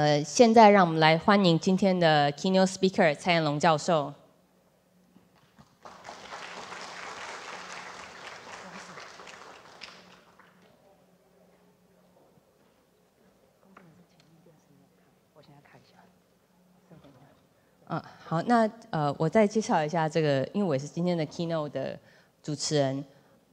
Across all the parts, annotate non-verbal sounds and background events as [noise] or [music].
呃，现在让我们来欢迎今天的 keynote speaker 蔡彦龙教授。嗯，好，那呃，我再介绍一下这个，因为我是今天的 keynote 的主持人。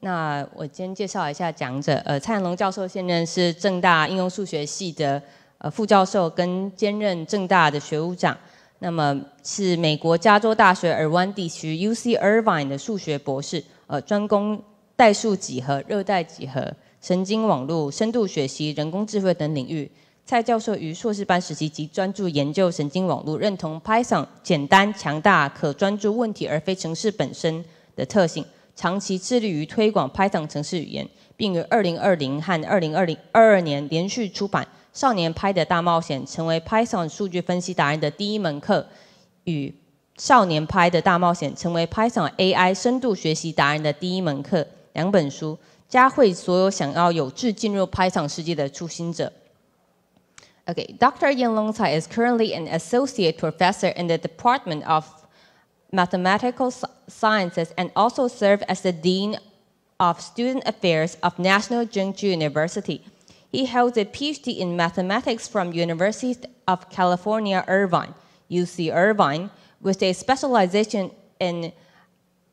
那我先介绍一下讲者，呃，蔡彦龙教授现任是正大应用数学系的。呃，副教授跟兼任正大的学务长，那么是美国加州大学尔湾地区 U C Irvine 的数学博士，呃，专攻代数几何、热带几何、神经网络、深度学习、人工智慧等领域。蔡教授于硕士班时期即专注研究神经网络，认同 Python 简单、强大、可专注问题而非程式本身的特性，长期致力于推广 Python 程式语言，并于二零二零和二零二零二二年连续出版。少年拍的大冒险》成为 Python 数据分析达人的第一门课，与《少年拍的大冒险》成为 Python AI 深度学习达人的第一门课两本书，嘉惠所有想要有志进入 Python 世界的初心者。Okay, Dr. Yan Longcai is currently an associate professor in the Department of Mathematical Sciences and also serves as the Dean of Student Affairs of National Zhengzhou University. He holds a PhD in mathematics from University of California, Irvine, UC Irvine, with a specialization in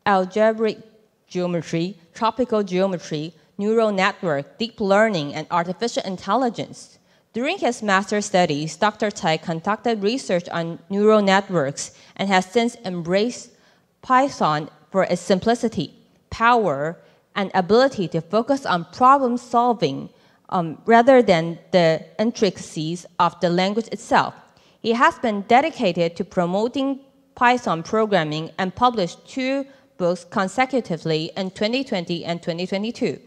algebraic geometry, tropical geometry, neural network, deep learning, and artificial intelligence. During his master's studies, Dr. Tai conducted research on neural networks and has since embraced Python for its simplicity, power, and ability to focus on problem solving um, rather than the intricacies of the language itself. He has been dedicated to promoting Python programming and published two books consecutively in 2020 and 2022,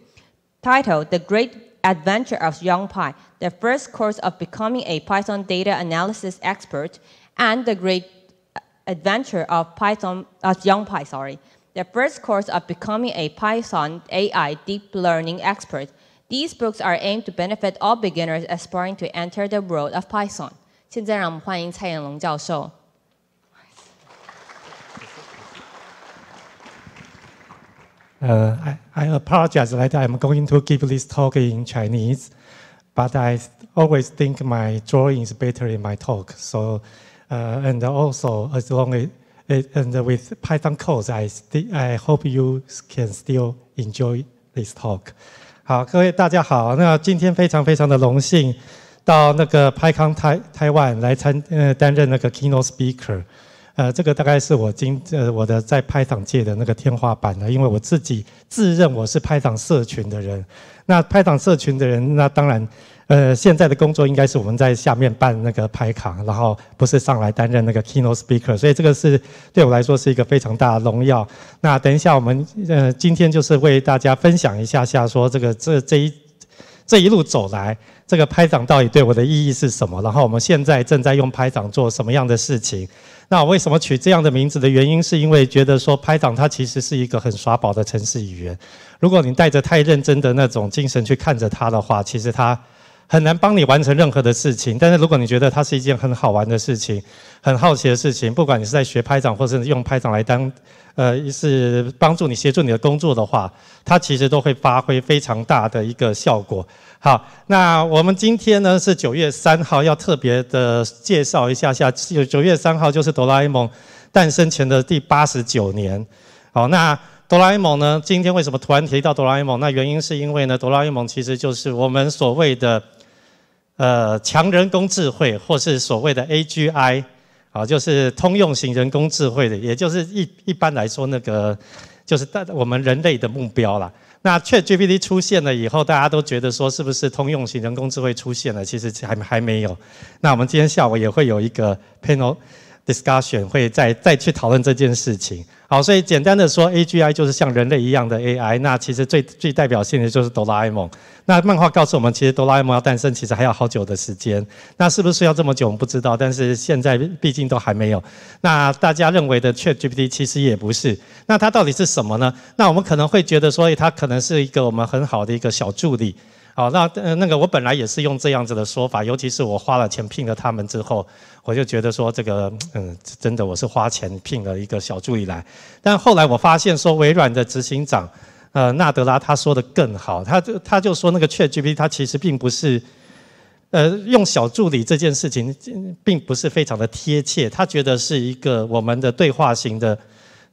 titled The Great Adventure of Young Py, the first course of becoming a Python data analysis expert, and The Great Adventure of Python of Young Py, sorry, the first course of becoming a Python AI deep learning expert, these books are aimed to benefit all beginners aspiring to enter the world of Python. 现在让我们欢迎蔡衍龙教授。Uh, I, I apologize that I'm going to give this talk in Chinese, but I always think my drawing is better in my talk. So, uh, and also as long as it, and with Python codes, I, I hope you can still enjoy this talk. 好，各位大家好。那今天非常非常的荣幸，到那个拍康台台湾来参呃担任那个 keynote speaker，呃，这个大概是我今呃我的在拍档界的那个天花板了，因为我自己自认我是拍档社群的人，那拍档社群的人，那当然。呃，现在的工作应该是我们在下面办那个拍卡，然后不是上来担任那个 keynote speaker，所以这个是对我来说是一个非常大的荣耀。那等一下我们呃，今天就是为大家分享一下下说这个这这一这一路走来，这个拍掌到底对我的意义是什么？然后我们现在正在用拍掌做什么样的事情？那我为什么取这样的名字的原因，是因为觉得说拍长它其实是一个很耍宝的城市语言。如果你带着太认真的那种精神去看着它的话，其实它。很难帮你完成任何的事情，但是如果你觉得它是一件很好玩的事情、很好奇的事情，不管你是在学拍掌，或是用拍掌来当，呃，是帮助你协助你的工作的话，它其实都会发挥非常大的一个效果。好，那我们今天呢是九月三号，要特别的介绍一下下，九九月三号就是哆啦 A 梦诞生前的第八十九年。好，那哆啦 A 梦呢，今天为什么突然提到哆啦 A 梦？那原因是因为呢，哆啦 A 梦其实就是我们所谓的。呃，强人工智慧，或是所谓的 AGI，啊，就是通用型人工智慧的，也就是一一般来说那个，就是大我们人类的目标啦。那 ChatGPT 出现了以后，大家都觉得说，是不是通用型人工智慧出现了？其实还还没有。那我们今天下午也会有一个 panel discussion，会再再去讨论这件事情。好，所以简单的说，AGI 就是像人类一样的 AI。那其实最最代表性的就是哆啦 A 梦。那漫画告诉我们，其实哆啦 A 梦要诞生，其实还要好久的时间。那是不是要这么久，我们不知道。但是现在毕竟都还没有。那大家认为的 ChatGPT 其实也不是。那它到底是什么呢？那我们可能会觉得说，它可能是一个我们很好的一个小助理。好，那呃，那个我本来也是用这样子的说法，尤其是我花了钱聘了他们之后，我就觉得说这个，嗯，真的我是花钱聘了一个小助理来。但后来我发现说，微软的执行长呃纳德拉他说的更好，他就他就说那个 ChatGPT 它其实并不是，呃，用小助理这件事情并不是非常的贴切，他觉得是一个我们的对话型的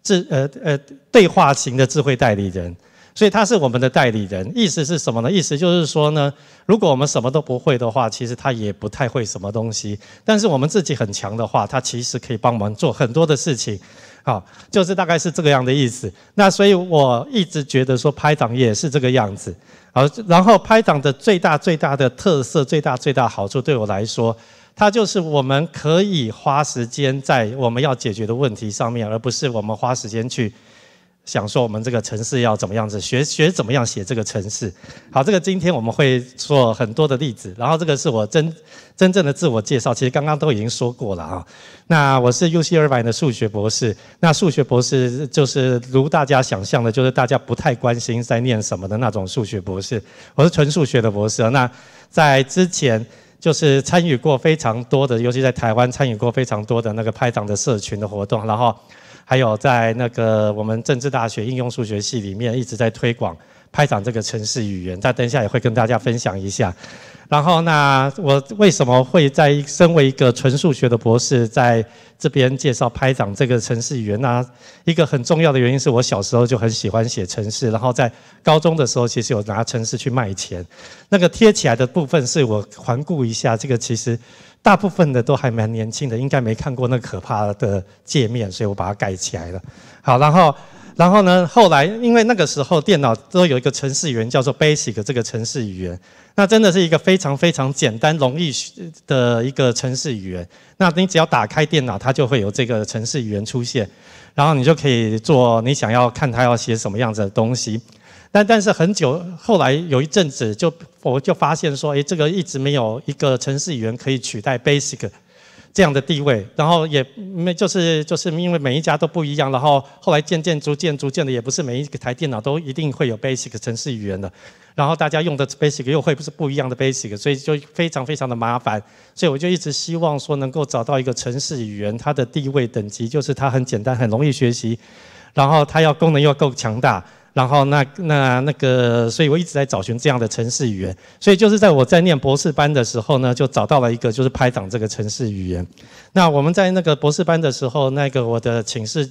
智呃呃对话型的智慧代理人。所以他是我们的代理人，意思是什么呢？意思就是说呢，如果我们什么都不会的话，其实他也不太会什么东西。但是我们自己很强的话，他其实可以帮忙做很多的事情，好，就是大概是这个样的意思。那所以我一直觉得说拍档也是这个样子。好，然后拍档的最大最大的特色、最大最大好处，对我来说，它就是我们可以花时间在我们要解决的问题上面，而不是我们花时间去。想说我们这个城市要怎么样子，学学怎么样写这个城市。好，这个今天我们会做很多的例子，然后这个是我真真正的自我介绍，其实刚刚都已经说过了啊。那我是 UC Irvine 的数学博士，那数学博士就是如大家想象的，就是大家不太关心在念什么的那种数学博士。我是纯数学的博士，那在之前就是参与过非常多的，尤其在台湾参与过非常多的那个拍档的社群的活动，然后。还有在那个我们政治大学应用数学系里面一直在推广拍掌这个城市语言，在等一下也会跟大家分享一下。然后那我为什么会在身为一个纯数学的博士，在这边介绍拍掌这个城市语言呢？一个很重要的原因是我小时候就很喜欢写城市，然后在高中的时候其实有拿城市去卖钱。那个贴起来的部分是我环顾一下，这个其实。大部分的都还蛮年轻的，应该没看过那可怕的界面，所以我把它盖起来了。好，然后，然后呢？后来因为那个时候电脑都有一个程式语言叫做 Basic，这个程式语言，那真的是一个非常非常简单容易学的一个程式语言。那你只要打开电脑，它就会有这个程式语言出现，然后你就可以做你想要看它要写什么样子的东西。但但是很久后来有一阵子就我就发现说，诶，这个一直没有一个程市语言可以取代 Basic 这样的地位。然后也没就是就是因为每一家都不一样。然后后来渐渐逐渐逐渐的，也不是每一台电脑都一定会有 Basic 城市语言的。然后大家用的 Basic 又会不是不一样的 Basic，所以就非常非常的麻烦。所以我就一直希望说能够找到一个城市语言，它的地位等级就是它很简单很容易学习，然后它要功能又够强大。然后那那那个，所以我一直在找寻这样的城市语言。所以就是在我在念博士班的时候呢，就找到了一个，就是拍档这个城市语言。那我们在那个博士班的时候，那个我的寝室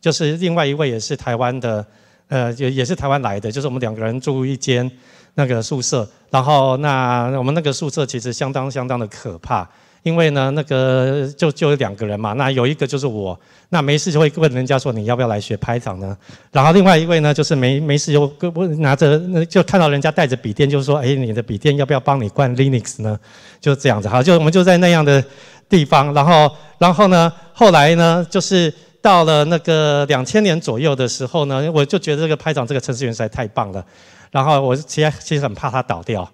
就是另外一位也是台湾的，呃，也也是台湾来的，就是我们两个人住一间那个宿舍。然后那我们那个宿舍其实相当相当的可怕。因为呢，那个就就有两个人嘛，那有一个就是我，那没事就会问人家说你要不要来学拍掌呢？然后另外一位呢，就是没没事就问拿着，那就看到人家带着笔电，就说哎，你的笔电要不要帮你灌 Linux 呢？就这样子，好，就我们就在那样的地方，然后然后呢，后来呢，就是到了那个两千年左右的时候呢，我就觉得这个拍掌这个程序员实在太棒了，然后我其实其实很怕他倒掉。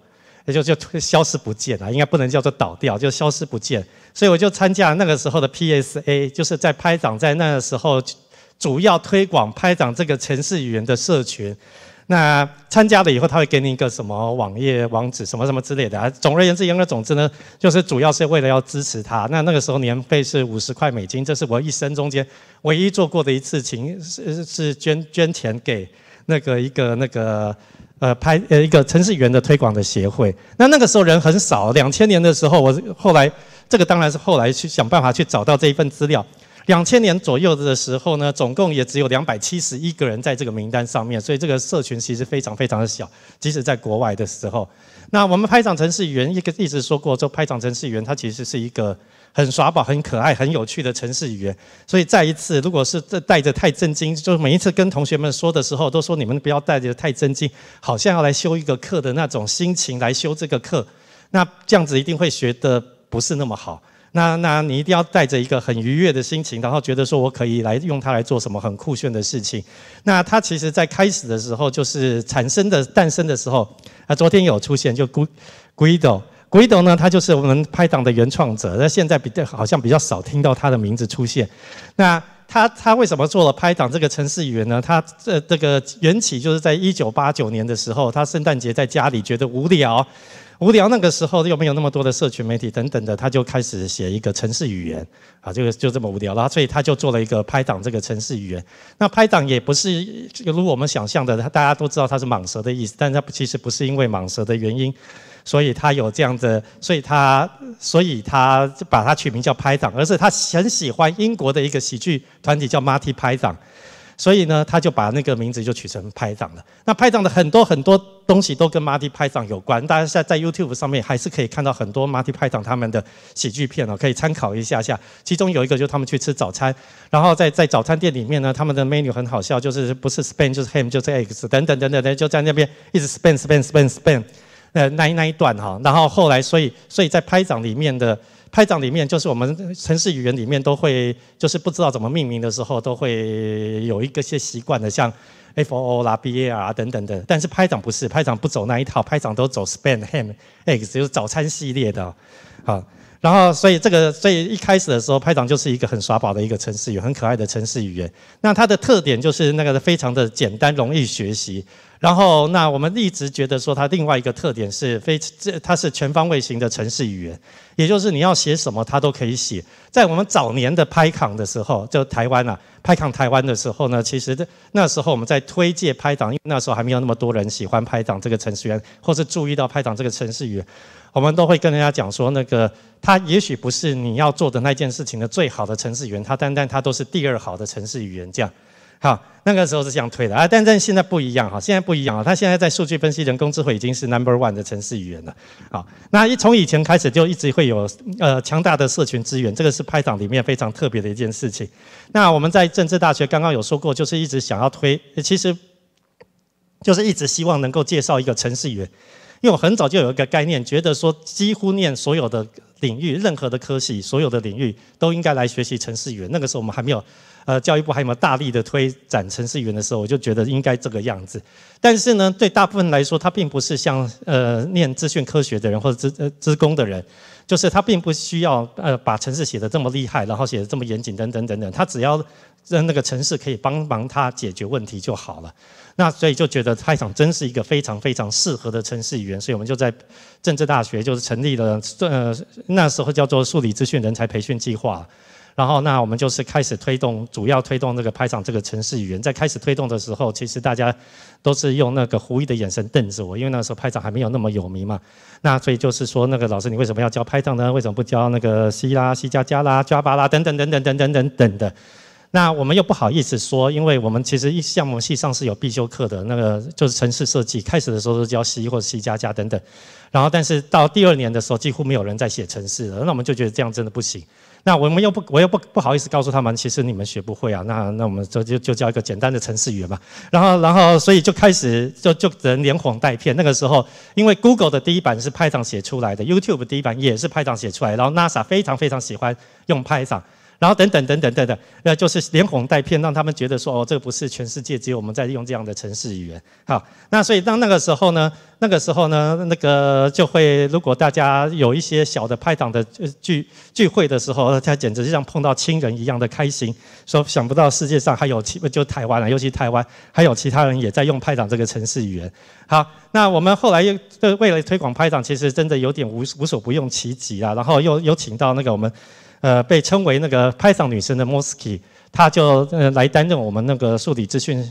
也就就消失不见了，应该不能叫做倒掉，就消失不见。所以我就参加那个时候的 PSA，就是在拍档在那个时候主要推广拍档这个城市语言的社群。那参加了以后，他会给你一个什么网页网址，什么什么之类的。总而言之，言而总之呢，就是主要是为了要支持他。那那个时候年费是五十块美金，这是我一生中间唯一做过的一次情是是捐捐钱给那个一个那个。呃，拍呃一个城市员的推广的协会，那那个时候人很少。两千年的时候，我后来这个当然是后来去想办法去找到这一份资料。两千年左右的时候呢，总共也只有两百七十一个人在这个名单上面，所以这个社群其实非常非常的小，即使在国外的时候。那我们拍掌城市言一个一直说过，就拍掌城市言它其实是一个。很耍宝、很可爱、很有趣的城市语言，所以再一次，如果是这带着太震惊，就是每一次跟同学们说的时候，都说你们不要带着太震惊，好像要来修一个课的那种心情来修这个课，那这样子一定会学的不是那么好。那那你一定要带着一个很愉悦的心情，然后觉得说我可以来用它来做什么很酷炫的事情。那它其实在开始的时候就是产生的诞生的时候，啊，昨天有出现就 g u g u i do。维多呢，他就是我们拍档的原创者。那现在比较好像比较少听到他的名字出现。那他他为什么做了拍档这个城市语言呢？他这这个缘起就是在一九八九年的时候，他圣诞节在家里觉得无聊，无聊那个时候又没有那么多的社群媒体等等的，他就开始写一个城市语言啊，这个就这么无聊了，所以他就做了一个拍档这个城市语言。那拍档也不是如我们想象的，大家都知道它是蟒蛇的意思，但它其实不是因为蟒蛇的原因。所以他有这样的，所以他所以他就把他取名叫拍长，而是他很喜欢英国的一个喜剧团体叫 Marty 拍长，所以呢，他就把那个名字就取成拍长了。那拍长的很多很多东西都跟 Marty 拍长有关，大家现在在 YouTube 上面还是可以看到很多 Marty 拍长他们的喜剧片哦，可以参考一下下。其中有一个就是他们去吃早餐，然后在在早餐店里面呢，他们的 menu 很好笑，就是不是 span 就是 him 就是 x 等等等等等，就在那边一直 span span span span。呃，那那一段哈，然后后来，所以所以在拍掌里面的拍掌里面，就是我们城市语言里面都会，就是不知道怎么命名的时候，都会有一个些习惯的，像 f o o 啦 b a r 啊等等的。但是拍掌不是，拍掌不走那一套，拍掌都走 span ham eggs，就是早餐系列的，好。然后，所以这个所以一开始的时候，拍档就是一个很耍宝的一个城市语，很可爱的城市语言。那它的特点就是那个非常的简单，容易学习。然后，那我们一直觉得说它另外一个特点是非，它是全方位型的城市语言，也就是你要写什么它都可以写。在我们早年的拍档的时候，就台湾啊，拍港台湾的时候呢，其实那时候我们在推介因为那时候还没有那么多人喜欢拍档这个城市语言，或是注意到拍档这个城市语言。我们都会跟人家讲说，那个他也许不是你要做的那件事情的最好的城市员，他单单他都是第二好的城市语言，这样，好，那个时候是这样推的啊，但但现在不一样哈，现在不一样啊，他现在在数据分析、人工智慧已经是 number one 的城市语言了，好，那一从以前开始就一直会有呃强大的社群资源，这个是 Python 里面非常特别的一件事情。那我们在政治大学刚刚有说过，就是一直想要推，其实就是一直希望能够介绍一个城市语言。因为我很早就有一个概念，觉得说几乎念所有的领域，任何的科系，所有的领域都应该来学习程市语言。那个时候我们还没有。呃，教育部还有没有大力的推展城市语言的时候，我就觉得应该这个样子。但是呢，对大部分来说，他并不是像呃念资讯科学的人或者资呃资工的人，就是他并不需要呃把城市写得这么厉害，然后写得这么严谨等等等等，他只要让那个城市可以帮忙他解决问题就好了。那所以就觉得 p 场真是一个非常非常适合的城市语言，所以我们就在政治大学就是成立了，呃那时候叫做数理资讯人才培训计划。然后，那我们就是开始推动，主要推动这个拍涨这个城市语言。在开始推动的时候，其实大家都是用那个狐疑的眼神瞪着我，因为那时候拍涨还没有那么有名嘛。那所以就是说，那个老师，你为什么要教拍涨呢？为什么不教那个西啦、西加加啦、加巴啦等等等等等等等等的？那我们又不好意思说，因为我们其实一项目系上是有必修课的那个，就是城市设计。开始的时候都教西或者西加加等等，然后但是到第二年的时候，几乎没有人在写城市了。那我们就觉得这样真的不行。那我们又不，我又不不好意思告诉他们，其实你们学不会啊。那那我们就就就教一个简单的程式语言吧。然后然后，所以就开始就就人连哄带骗。那个时候，因为 Google 的第一版是派长写出来的，YouTube 第一版也是派长写出来。然后 NASA 非常非常喜欢用派长。然后等等等等等等，那就是连哄带骗，让他们觉得说哦，这个不是全世界只有我们在用这样的城市语言。好，那所以当那个时候呢，那个时候呢，那个就会如果大家有一些小的拍档的聚聚会的时候，他简直就像碰到亲人一样的开心，说想不到世界上还有其就台湾了，尤其台湾还有其他人也在用拍档这个城市语言。好，那我们后来又对了推广拍档，其实真的有点无无所不用其极啊。然后又有请到那个我们。呃，被称为那个拍档女神的 m o s k y 她就呃来担任我们那个数理资讯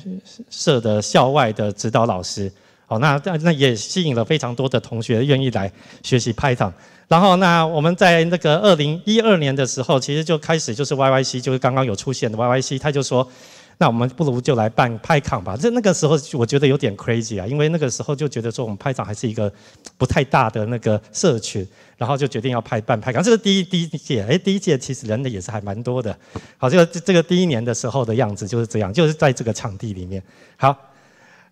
社的校外的指导老师。好，那那也吸引了非常多的同学愿意来学习拍档。然后，那我们在那个二零一二年的时候，其实就开始就是 YYC，就是刚刚有出现的 YYC，他就说。那我们不如就来办派抗吧。这那个时候我觉得有点 crazy 啊，因为那个时候就觉得说我们派场还是一个不太大的那个社群，然后就决定要派办派抗。这是第一第一届，哎，第一届其实人呢也是还蛮多的。好，这个这个第一年的时候的样子就是这样，就是在这个场地里面。好。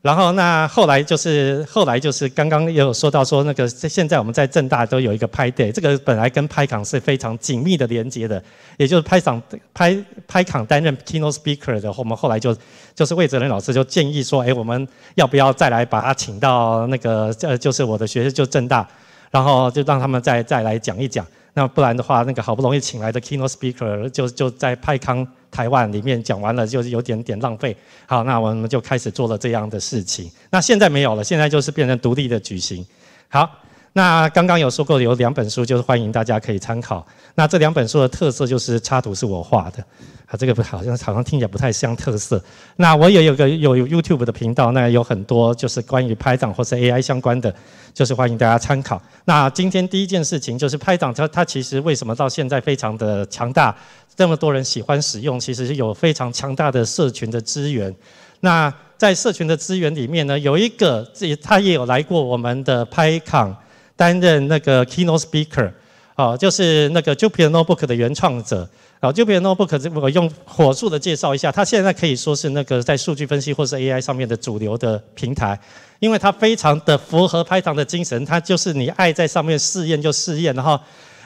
然后那后来就是后来就是刚刚有说到说那个现在我们在正大都有一个拍 day，这个本来跟拍康是非常紧密的连接的，也就是拍康拍拍康担任 keynote speaker 的我们后来就就是魏哲人老师就建议说，哎，我们要不要再来把他请到那个，呃，就是我的学生就正大，然后就让他们再再来讲一讲，那不然的话，那个好不容易请来的 keynote speaker 就就在拍康。台湾里面讲完了，就是有点点浪费。好，那我们就开始做了这样的事情。那现在没有了，现在就是变成独立的举行。好。那刚刚有说过有两本书，就是欢迎大家可以参考。那这两本书的特色就是插图是我画的，啊，这个不好像好像听起来不太像特色。那我也有个有 YouTube 的频道，那有很多就是关于拍档或是 AI 相关的，就是欢迎大家参考。那今天第一件事情就是拍档，它它其实为什么到现在非常的强大，这么多人喜欢使用，其实是有非常强大的社群的资源。那在社群的资源里面呢，有一个己，他也有来过我们的拍档。担任那个 keynote speaker，啊，就是那个 Jupyter Notebook 的原创者。啊，Jupyter Notebook 这我用火速的介绍一下，它现在可以说是那个在数据分析或是 AI 上面的主流的平台，因为它非常的符合 Python 的精神，它就是你爱在上面试验就试验，然后，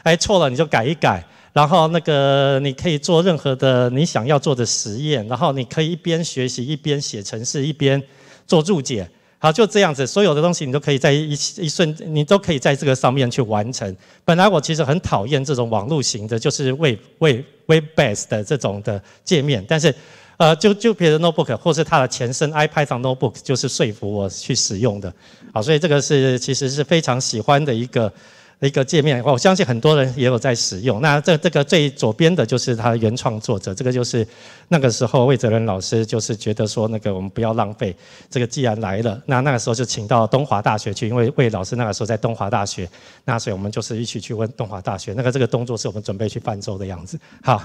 哎错了你就改一改，然后那个你可以做任何的你想要做的实验，然后你可以一边学习一边写程式一边做注解。好，就这样子，所有的东西你都可以在一一瞬，你都可以在这个上面去完成。本来我其实很讨厌这种网络型的，就是 Web Web Web based 的这种的界面，但是，呃，就就比如 Notebook 或是它的前身 iPad 上 Notebook，就是说服我去使用的。好，所以这个是其实是非常喜欢的一个。一个界面，我相信很多人也有在使用。那这这个最左边的就是它的原创作者，这个就是那个时候魏哲仁老师就是觉得说，那个我们不要浪费，这个既然来了，那那个时候就请到东华大学去，因为魏老师那个时候在东华大学，那所以我们就是一起去问东华大学。那个这个动作是我们准备去泛舟的样子，好。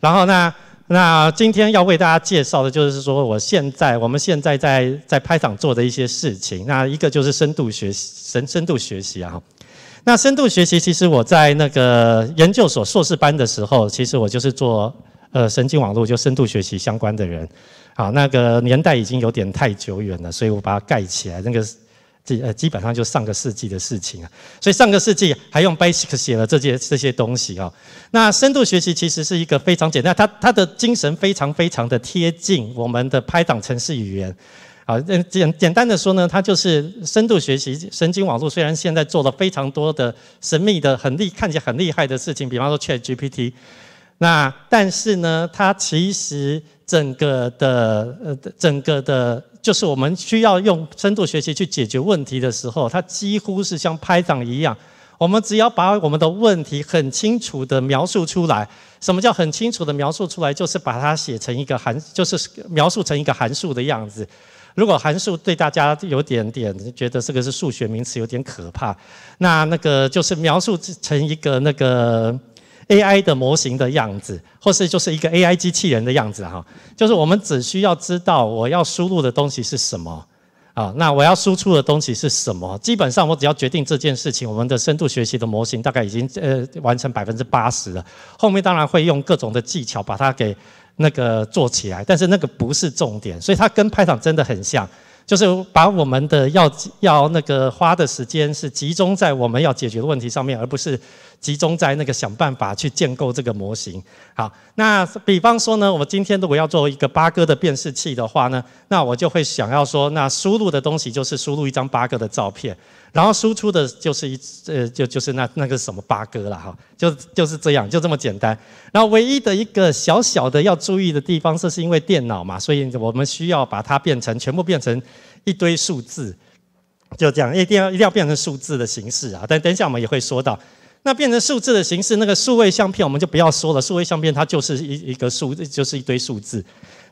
然后那那今天要为大家介绍的就是说，我现在我们现在在在拍场做的一些事情。那一个就是深度学习，深深度学习啊。那深度学习，其实我在那个研究所硕士班的时候，其实我就是做呃神经网络，就深度学习相关的人。好，那个年代已经有点太久远了，所以我把它盖起来。那个基呃基本上就上个世纪的事情啊，所以上个世纪还用 Basic 写了这些这些东西啊。那深度学习其实是一个非常简单，它它的精神非常非常的贴近我们的拍档程式语言。啊，简简单的说呢，它就是深度学习神经网络。虽然现在做了非常多的神秘的、很厉看起来很厉害的事情，比方说 ChatGPT，那但是呢，它其实整个的呃，整个的，就是我们需要用深度学习去解决问题的时候，它几乎是像拍档一样。我们只要把我们的问题很清楚的描述出来，什么叫很清楚的描述出来？就是把它写成一个函，就是描述成一个函数的样子。如果函数对大家有点点觉得这个是数学名词有点可怕，那那个就是描述成一个那个 AI 的模型的样子，或是就是一个 AI 机器人的样子哈，就是我们只需要知道我要输入的东西是什么啊，那我要输出的东西是什么，基本上我只要决定这件事情，我们的深度学习的模型大概已经呃完成百分之八十了，后面当然会用各种的技巧把它给。那个做起来，但是那个不是重点，所以它跟拍场真的很像，就是把我们的要要那个花的时间是集中在我们要解决的问题上面，而不是。集中在那个想办法去建构这个模型。好，那比方说呢，我今天如果要做一个八哥的辨识器的话呢，那我就会想要说，那输入的东西就是输入一张八哥的照片，然后输出的就是一呃，就就是那那个什么八哥了哈，就就是这样，就这么简单。那唯一的一个小小的要注意的地方，这是因为电脑嘛，所以我们需要把它变成全部变成一堆数字，就这样，一定要一定要变成数字的形式啊。但等一下我们也会说到。那变成数字的形式，那个数位相片我们就不要说了，数位相片它就是一一个数，就是一堆数字。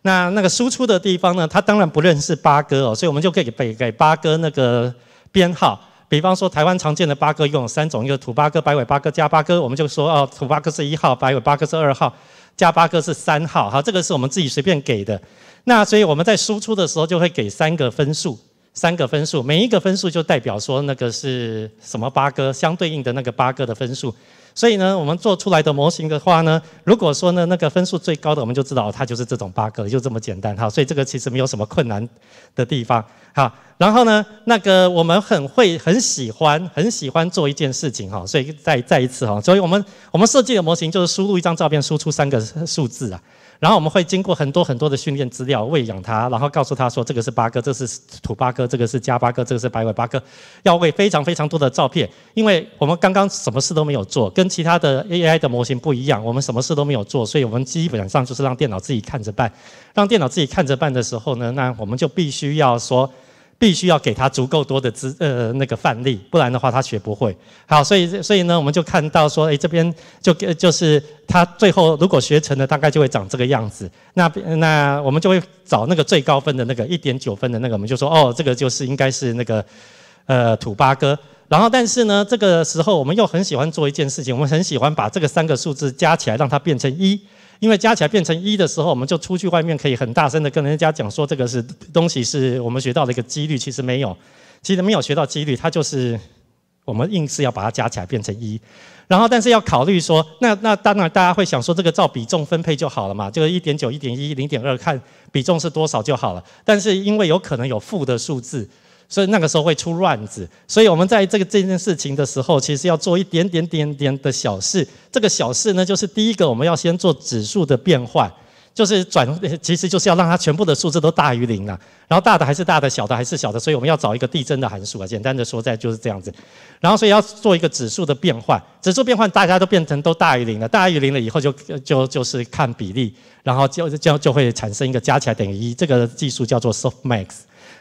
那那个输出的地方呢，它当然不认识八哥哦，所以我们就可以给给八哥那个编号。比方说台湾常见的八哥，一共有三种，一个土八哥、白尾八哥、加八哥，我们就说哦，土八哥是一号，白尾八哥是二号，加八哥是三号。哈，这个是我们自己随便给的。那所以我们在输出的时候就会给三个分数。三个分数，每一个分数就代表说那个是什么八哥相对应的那个八哥的分数，所以呢，我们做出来的模型的话呢，如果说呢那个分数最高的，我们就知道它就是这种八哥，就这么简单哈。所以这个其实没有什么困难的地方哈。然后呢，那个我们很会、很喜欢、很喜欢做一件事情哈。所以再再一次哈，所以我们我们设计的模型就是输入一张照片，输出三个数字啊。然后我们会经过很多很多的训练资料喂养它，然后告诉它说这个是八哥，这是土八哥，这个是家八哥，这个是白尾八哥，要喂非常非常多的照片，因为我们刚刚什么事都没有做，跟其他的 AI 的模型不一样，我们什么事都没有做，所以我们基本上就是让电脑自己看着办，让电脑自己看着办的时候呢，那我们就必须要说。必须要给他足够多的资呃那个范例，不然的话他学不会。好，所以所以呢，我们就看到说，诶，这边就给就是他最后如果学成了，大概就会长这个样子。那那我们就会找那个最高分的那个一点九分的那个，我们就说哦，这个就是应该是那个呃土八哥。然后但是呢，这个时候我们又很喜欢做一件事情，我们很喜欢把这个三个数字加起来，让它变成一。因为加起来变成一的时候，我们就出去外面可以很大声的跟人家讲说，这个是东西是我们学到的一个几率，其实没有，其实没有学到几率，它就是我们硬是要把它加起来变成一，然后但是要考虑说，那那当然大家会想说，这个照比重分配就好了嘛，这个一点九、一点一、零点二，看比重是多少就好了，但是因为有可能有负的数字。所以那个时候会出乱子，所以我们在这个这件事情的时候，其实要做一点点点点的小事。这个小事呢，就是第一个，我们要先做指数的变换，就是转，其实就是要让它全部的数字都大于零了。然后大的还是大的，小的还是小的，所以我们要找一个递增的函数啊。简单的说，在就是这样子。然后，所以要做一个指数的变换。指数变换大家都变成都大于零了，大于零了以后就就就是看比例，然后就就就会产生一个加起来等于一。这个技术叫做 softmax。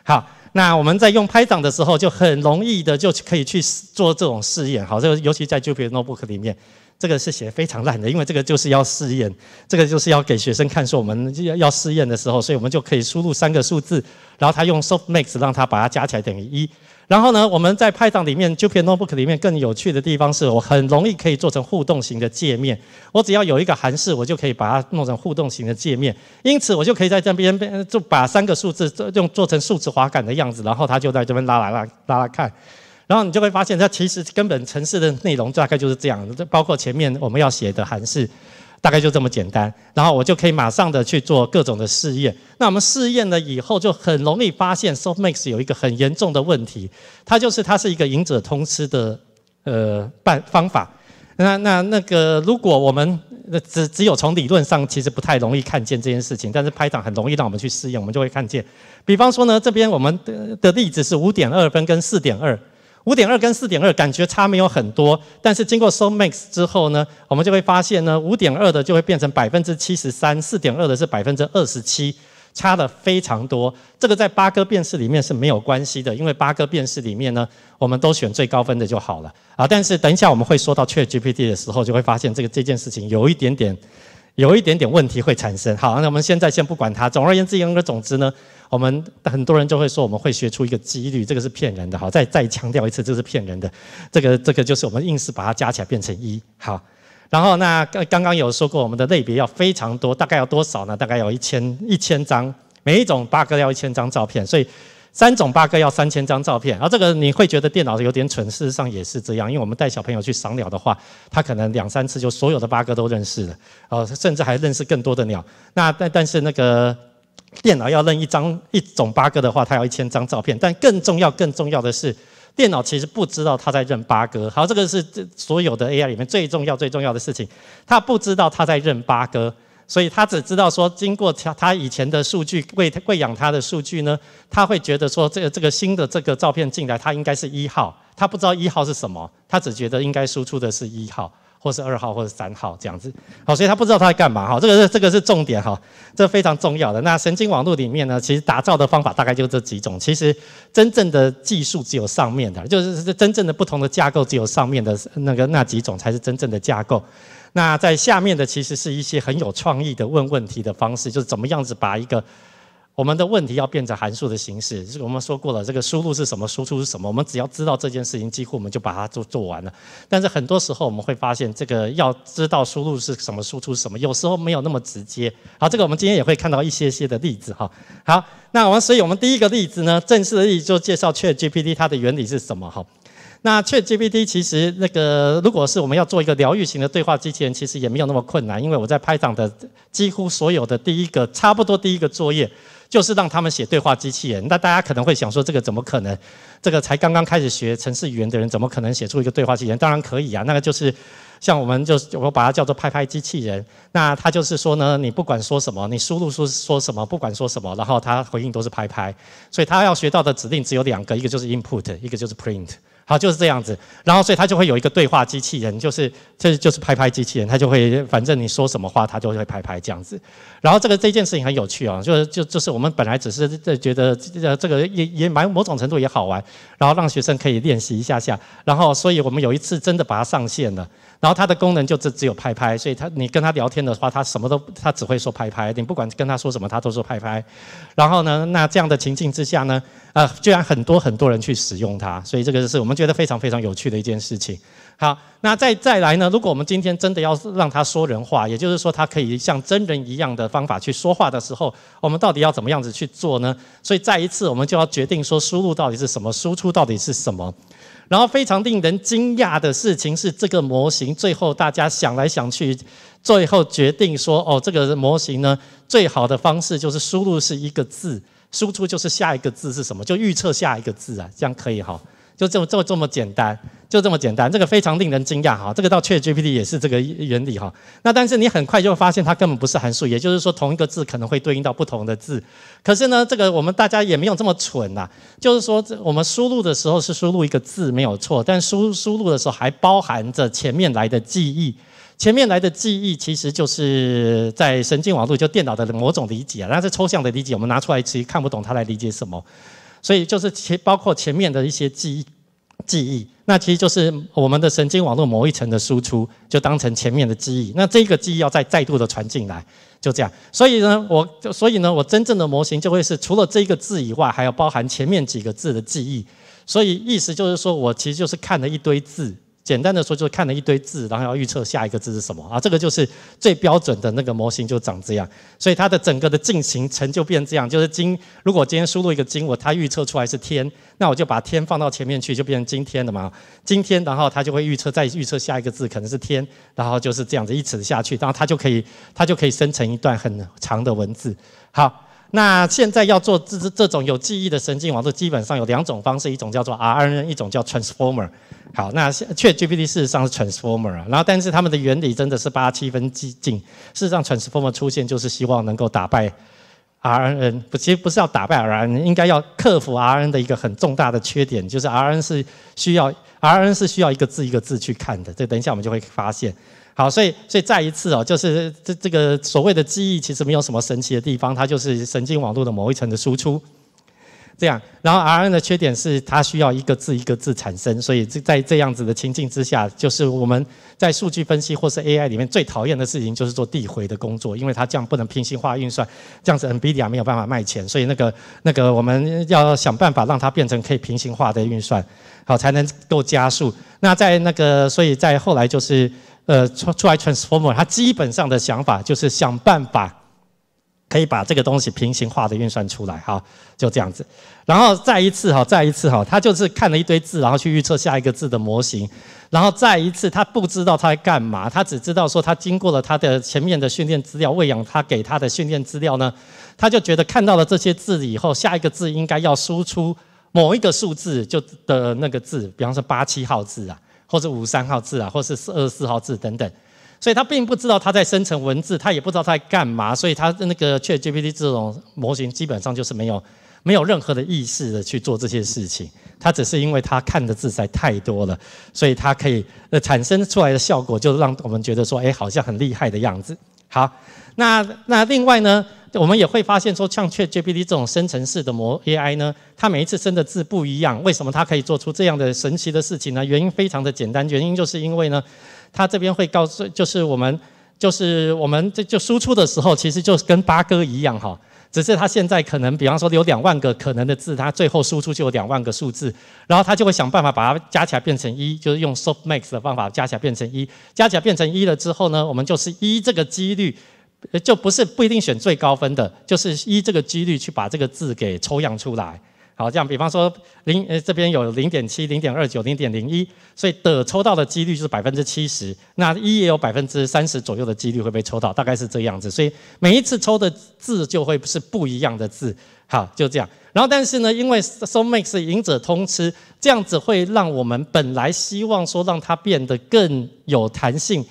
好。那我们在用拍档的时候，就很容易的就可以去做这种试验。好，这个尤其在 Jupyter Notebook 里面，这个是写非常烂的，因为这个就是要试验，这个就是要给学生看，说我们要要试验的时候，所以我们就可以输入三个数字，然后他用 softmax 让他把它加起来等于一。然后呢，我们在 o 档里面，Jupyter Notebook 里面更有趣的地方是我很容易可以做成互动型的界面。我只要有一个函数，我就可以把它弄成互动型的界面。因此，我就可以在这边就把三个数字做用做成数字滑杆的样子，然后他就在这边拉拉拉拉看。然后你就会发现，它其实根本程式的内容大概就是这样，包括前面我们要写的函数。大概就这么简单，然后我就可以马上的去做各种的试验。那我们试验了以后，就很容易发现 Softmax 有一个很严重的问题，它就是它是一个赢者通吃的呃办方法。那那那个，如果我们只只有从理论上，其实不太容易看见这件事情，但是拍档很容易让我们去试验，我们就会看见。比方说呢，这边我们的例子是五点二分跟四点二。五点二跟四点二感觉差没有很多，但是经过 s o m a x 之后呢，我们就会发现呢，五点二的就会变成百分之七十三，四点二的是百分之二十七，差的非常多。这个在八哥辨识里面是没有关系的，因为八哥辨识里面呢，我们都选最高分的就好了啊。但是等一下我们会说到 Chat GPT 的时候，就会发现这个这件事情有一点点，有一点点问题会产生。好，那我们现在先不管它。总而言之，言而总之呢。我们很多人就会说我们会学出一个几率，这个是骗人的，好，再再强调一次，这是骗人的。这个这个就是我们硬是把它加起来变成一，好。然后那刚刚有说过，我们的类别要非常多，大概要多少呢？大概要一千一千张，每一种八哥要一千张照片，所以三种八哥要三千张照片。而这个你会觉得电脑有点蠢，事实上也是这样，因为我们带小朋友去赏鸟的话，他可能两三次就所有的八哥都认识了，呃，甚至还认识更多的鸟。那但但是那个。电脑要认一张一种八哥的话，它要一千张照片。但更重要、更重要的是，电脑其实不知道它在认八哥。好，这个是这所有的 AI 里面最重要、最重要的事情。它不知道它在认八哥，所以它只知道说，经过他它以前的数据，喂喂养它的数据呢，它会觉得说，这个这个新的这个照片进来，它应该是一号。它不知道一号是什么，它只觉得应该输出的是一号。或是二号，或是三号这样子，好，所以他不知道他在干嘛哈，这个是这个是重点哈，这非常重要的。那神经网络里面呢，其实打造的方法大概就这几种。其实真正的技术只有上面的，就是真正的不同的架构只有上面的那个那几种才是真正的架构。那在下面的其实是一些很有创意的问问题的方式，就是怎么样子把一个。我们的问题要变成函数的形式。我们说过了，这个输入是什么，输出是什么？我们只要知道这件事情，几乎我们就把它做做完了。但是很多时候我们会发现，这个要知道输入是什么，输出什么，有时候没有那么直接。好，这个我们今天也会看到一些些的例子哈。好，那我们所以我们第一个例子呢，正式的例子就介绍 ChatGPT 它的原理是什么哈。那 ChatGPT 其实那个如果是我们要做一个疗愈型的对话机器人，其实也没有那么困难，因为我在拍档的几乎所有的第一个差不多第一个作业。就是让他们写对话机器人，那大家可能会想说，这个怎么可能？这个才刚刚开始学程式语言的人，怎么可能写出一个对话机器人？当然可以啊，那个就是像我们就我把它叫做拍拍机器人。那它就是说呢，你不管说什么，你输入说说什么，不管说什么，然后它回应都是拍拍。所以它要学到的指令只有两个，一个就是 input，一个就是 print。好就是这样子，然后所以他就会有一个对话机器人，就是这就是拍拍机器人，他就会反正你说什么话，他就会拍拍这样子。然后这个这件事情很有趣哦，就是就就是我们本来只是觉得呃这个也也蛮某种程度也好玩，然后让学生可以练习一下下，然后所以我们有一次真的把它上线了。然后它的功能就只只有拍拍，所以它你跟它聊天的话，它什么都它只会说拍拍，你不管跟它说什么，它都说拍拍。然后呢，那这样的情境之下呢，啊，居然很多很多人去使用它，所以这个是我们觉得非常非常有趣的一件事情。好，那再再来呢？如果我们今天真的要让它说人话，也就是说它可以像真人一样的方法去说话的时候，我们到底要怎么样子去做呢？所以再一次，我们就要决定说输入到底是什么，输出到底是什么。然后非常令人惊讶的事情是，这个模型最后大家想来想去，最后决定说：哦，这个模型呢，最好的方式就是输入是一个字，输出就是下一个字是什么，就预测下一个字啊，这样可以哈。就这么这么这么简单，就这么简单，这个非常令人惊讶哈。这个到确 GPT 也是这个原理哈。那但是你很快就发现它根本不是函数，也就是说同一个字可能会对应到不同的字。可是呢，这个我们大家也没有这么蠢呐。就是说，我们输入的时候是输入一个字没有错，但输输入的时候还包含着前面来的记忆。前面来的记忆其实就是在神经网络，就电脑的某种理解，但是抽象的理解，我们拿出来其实看不懂它来理解什么。所以就是前包括前面的一些记忆，记忆那其实就是我们的神经网络某一层的输出，就当成前面的记忆。那这个记忆要再再度的传进来，就这样。所以呢，我所以呢，我真正的模型就会是除了这一个字以外，还要包含前面几个字的记忆。所以意思就是说我其实就是看了一堆字。简单的说，就是看了一堆字，然后要预测下一个字是什么啊？这个就是最标准的那个模型，就长这样。所以它的整个的进行成就变这样，就是今如果今天输入一个“今”，我它预测出来是“天”，那我就把“天”放到前面去，就变成今天的嘛。今天，然后它就会预测，再预测下一个字可能是“天”，然后就是这样子一直下去，然后它就可以，它就可以生成一段很长的文字。好。那现在要做这这这种有记忆的神经网络，基本上有两种方式，一种叫做 RNN，一种叫 Transformer。好，那确 GPT 事实上是 Transformer，然后但是他们的原理真的是八七分激进。事实上，Transformer 出现就是希望能够打败 RNN，不，其实不是要打败 RNN，应该要克服 RNN 的一个很重大的缺点，就是 RNN 是需要 RNN 是需要一个字一个字去看的。这等一下我们就会发现。好，所以所以再一次哦，就是这这个所谓的记忆，其实没有什么神奇的地方，它就是神经网络的某一层的输出。这样，然后 R N 的缺点是它需要一个字一个字产生，所以在这样子的情境之下，就是我们在数据分析或是 A I 里面最讨厌的事情，就是做递回的工作，因为它这样不能平行化运算，这样子 Nvidia 没有办法卖钱，所以那个那个我们要想办法让它变成可以平行化的运算，好才能够加速。那在那个，所以在后来就是。呃，出出来 transformer，它基本上的想法就是想办法可以把这个东西平行化的运算出来哈，就这样子。然后再一次哈，再一次哈，他就是看了一堆字，然后去预测下一个字的模型。然后再一次，他不知道他在干嘛，他只知道说他经过了他的前面的训练资料喂养，他给他的训练资料呢，他就觉得看到了这些字以后，下一个字应该要输出某一个数字就的那个字，比方说八七号字啊。或者五三号字啊，或是四二十四号字等等，所以他并不知道他在生成文字，他也不知道他在干嘛，所以他的那个 ChatGPT 这种模型基本上就是没有没有任何的意识的去做这些事情，他只是因为他看的字在太多了，所以他可以呃产生出来的效果就让我们觉得说，哎，好像很厉害的样子。好，那那另外呢？我们也会发现说，像 GPT 这种生成式的模 AI 呢，它每一次生的字不一样，为什么它可以做出这样的神奇的事情呢？原因非常的简单，原因就是因为呢，它这边会告诉，就是我们，就是我们这就输出的时候，其实就跟八哥一样哈，只是它现在可能，比方说有两万个可能的字，它最后输出就有两万个数字，然后它就会想办法把它加起来变成一，就是用 softmax 的方法加起来变成一，加起来变成一了之后呢，我们就是一这个几率。就不是不一定选最高分的，就是依这个几率去把这个字给抽样出来。好，这样比方说零呃这边有零点七、零点二九、零点零一，所以的抽到的几率就是百分之七十，那一也有百分之三十左右的几率会被抽到，大概是这样子。所以每一次抽的字就会是不一样的字，好就这样。然后但是呢，因为 so m a x 是赢者通吃，这样子会让我们本来希望说让它变得更有弹性。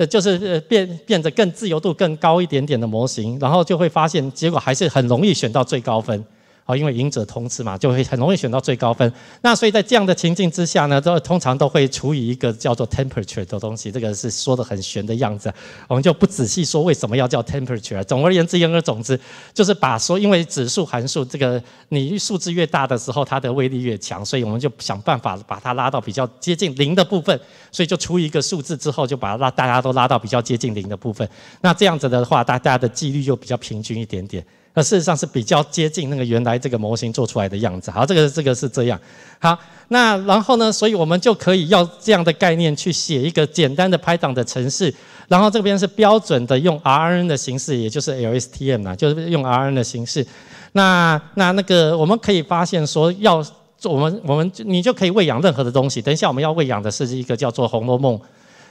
呃，就是变变得更自由度更高一点点的模型，然后就会发现结果还是很容易选到最高分。哦，因为赢者通吃嘛，就会很容易选到最高分。那所以在这样的情境之下呢，都通常都会除以一个叫做 temperature 的东西。这个是说的很玄的样子，我们就不仔细说为什么要叫 temperature。总而言之，言而总之，就是把说，因为指数函数这个你数字越大的时候，它的威力越强，所以我们就想办法把它拉到比较接近零的部分。所以就除一个数字之后，就把拉大家都拉到比较接近零的部分。那这样子的话，大大家的几率就比较平均一点点。那事实上是比较接近那个原来这个模型做出来的样子。好，这个这个是这样。好，那然后呢？所以我们就可以要这样的概念去写一个简单的拍档的程式。然后这边是标准的用 RNN 的形式，也就是 LSTM 啊，就是用 RNN 的形式。那那那个我们可以发现说，要做我们我们你就可以喂养任何的东西。等一下我们要喂养的是一个叫做《红楼梦》。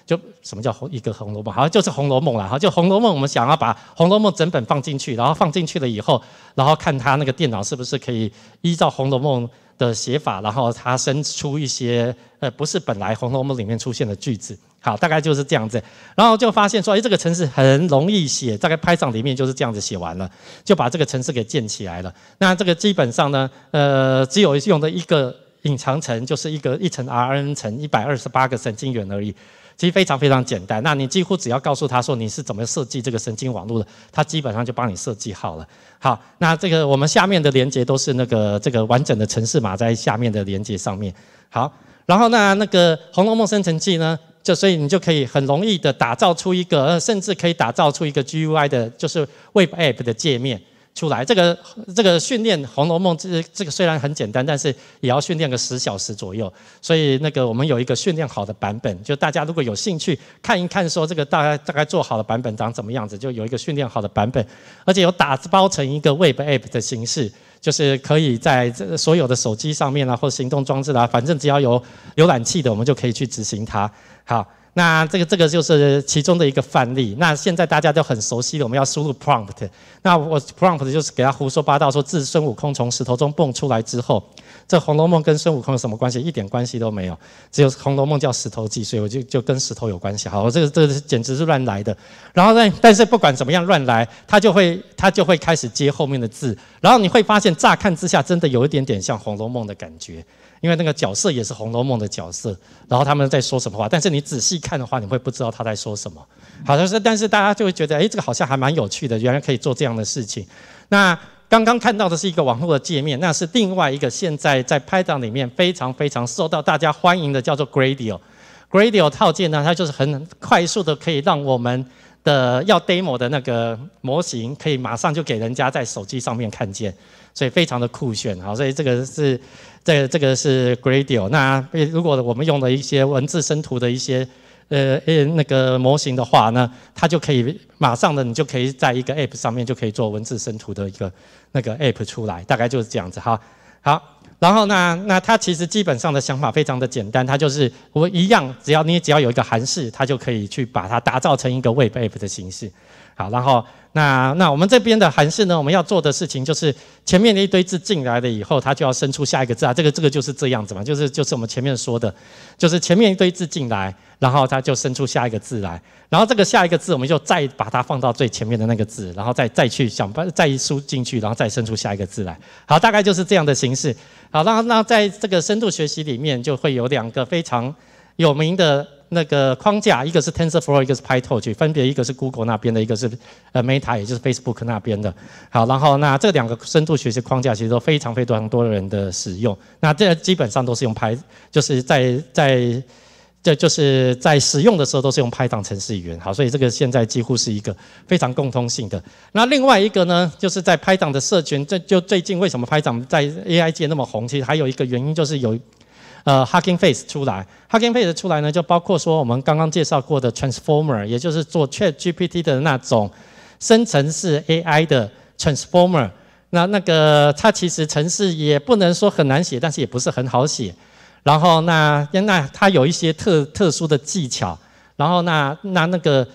就什么叫红一个《红楼梦》，好像就是《红楼梦》了。哈。就《红楼梦》，我们想要把《红楼梦》整本放进去，然后放进去了以后，然后看他那个电脑是不是可以依照《红楼梦》的写法，然后它生出一些呃，不是本来《红楼梦》里面出现的句子。好，大概就是这样子。然后就发现说，哎，这个城市很容易写，概拍场里面就是这样子写完了，就把这个城市给建起来了。那这个基本上呢，呃，只有用的一个隐藏层，就是一个一层 R N 层，一百二十八个神经元而已。其实非常非常简单，那你几乎只要告诉他说你是怎么设计这个神经网络的，他基本上就帮你设计好了。好，那这个我们下面的连接都是那个这个完整的城市码在下面的连接上面。好，然后那那个《红楼梦》生成器呢，就所以你就可以很容易的打造出一个，甚至可以打造出一个 GUI 的，就是 Web App 的界面。出来这个这个训练《红楼梦》这这个虽然很简单，但是也要训练个十小时左右。所以那个我们有一个训练好的版本，就大家如果有兴趣看一看，说这个大概大概做好的版本长怎么样子，就有一个训练好的版本，而且有打包成一个 Web App 的形式，就是可以在这所有的手机上面啊，或行动装置啦，反正只要有浏览器的，我们就可以去执行它。好。那这个这个就是其中的一个范例。那现在大家都很熟悉了，我们要输入 prompt。那我 prompt 就是给他胡说八道，说自孙悟空从石头中蹦出来之后，这《红楼梦》跟孙悟空有什么关系？一点关系都没有。只有《红楼梦》叫石头记，所以我就就跟石头有关系。好，我这个这个简直是乱来的。然后呢，但是不管怎么样乱来，他就会他就会开始接后面的字。然后你会发现，乍看之下，真的有一点点像《红楼梦》的感觉。因为那个角色也是《红楼梦》的角色，然后他们在说什么话？但是你仔细看的话，你会不知道他在说什么。好，像是但是大家就会觉得，哎，这个好像还蛮有趣的，原来可以做这样的事情。那刚刚看到的是一个网络的界面，那是另外一个现在在拍档里面非常非常受到大家欢迎的，叫做 g r a d l o g r a d l o 套件呢，它就是很快速的可以让我们。的要 demo 的那个模型，可以马上就给人家在手机上面看见，所以非常的酷炫哈。所以这个是这这个是 g r a d i e 那如果我们用了一些文字生图的一些呃呃那个模型的话呢，它就可以马上的，你就可以在一个 app 上面就可以做文字生图的一个那个 app 出来，大概就是这样子哈。好。然后那那他其实基本上的想法非常的简单，他就是我一样，只要你只要有一个函式，他就可以去把它打造成一个 w a v e 的形式。好，然后那那我们这边的韩式呢，我们要做的事情就是前面的一堆字进来了以后，它就要伸出下一个字啊，这个这个就是这样子嘛，就是就是我们前面说的，就是前面一堆字进来，然后它就伸出下一个字来，然后这个下一个字，我们就再把它放到最前面的那个字，然后再再去想再输进去，然后再伸出下一个字来，好，大概就是这样的形式。好，那那在这个深度学习里面，就会有两个非常有名的。那个框架，一个是 TensorFlow，一个是 PyTorch，分别一个是 Google 那边的，一个是呃 Meta，也就是 Facebook 那边的。好，然后那这两个深度学习框架其实都非常非常多人的使用。那这基本上都是用 Py，就是在在这就是在使用的时候都是用 Python 程式语言。好，所以这个现在几乎是一个非常共通性的。那另外一个呢，就是在 Python 的社群，这就最近为什么 Python 在 AI 界那么红？其实还有一个原因就是有。呃，hacking f a c e 出来，hacking f a c e 出来呢，就包括说我们刚刚介绍过的 transformer，也就是做 Chat GPT 的那种生成式 AI 的 transformer。那那个它其实程式也不能说很难写，但是也不是很好写。然后那那它有一些特特殊的技巧。然后那那那个。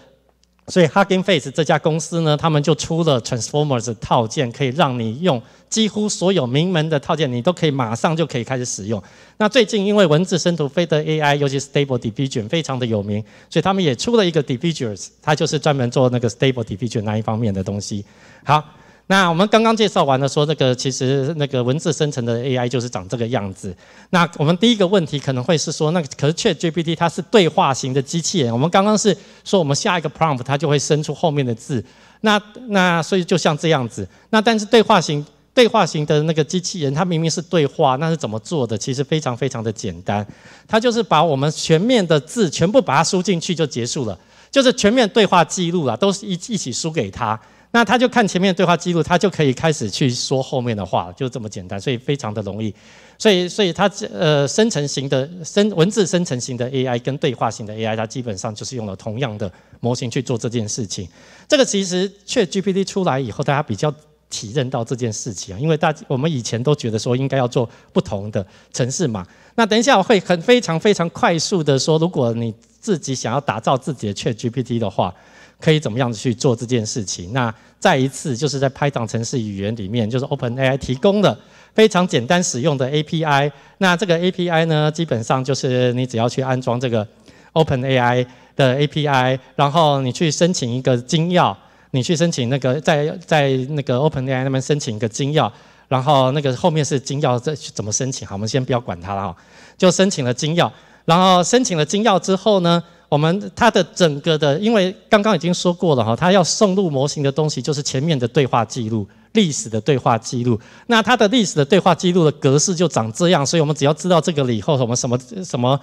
所以 Hugging Face 这家公司呢，他们就出了 Transformers 套件，可以让你用几乎所有名门的套件，你都可以马上就可以开始使用。那最近因为文字生图，飞的 AI，尤其是 Stable Diffusion 非常的有名，所以他们也出了一个 Diffusers，它就是专门做那个 Stable Diffusion 那一方面的东西。好。那我们刚刚介绍完了，说这个其实那个文字生成的 AI 就是长这个样子。那我们第一个问题可能会是说，那可是 ChatGPT 它是对话型的机器人。我们刚刚是说，我们下一个 prompt 它就会生出后面的字。那那所以就像这样子。那但是对话型对话型的那个机器人，它明明是对话，那是怎么做的？其实非常非常的简单，它就是把我们全面的字全部把它输进去就结束了，就是全面对话记录了，都是一一起输给他。那他就看前面的对话记录，他就可以开始去说后面的话，就这么简单，所以非常的容易。所以，所以它呃，生成型的生文字生成型的 AI 跟对话型的 AI，它基本上就是用了同样的模型去做这件事情。这个其实确 GPT 出来以后，大家比较体认到这件事情啊，因为大我们以前都觉得说应该要做不同的城市嘛。那等一下我会很非常非常快速的说，如果你自己想要打造自己的确 GPT 的话。可以怎么样子去做这件事情？那再一次就是在拍档城市语言里面，就是 OpenAI 提供的非常简单使用的 API。那这个 API 呢，基本上就是你只要去安装这个 OpenAI 的 API，然后你去申请一个金钥，你去申请那个在在那个 OpenAI 那边申请一个金钥，然后那个后面是金钥再去怎么申请？好，我们先不要管它了哈，就申请了金钥，然后申请了金钥之后呢？我们它的整个的，因为刚刚已经说过了哈，它要送入模型的东西就是前面的对话记录、历史的对话记录。那它的历史的对话记录的格式就长这样，所以我们只要知道这个了以后，我们什么什么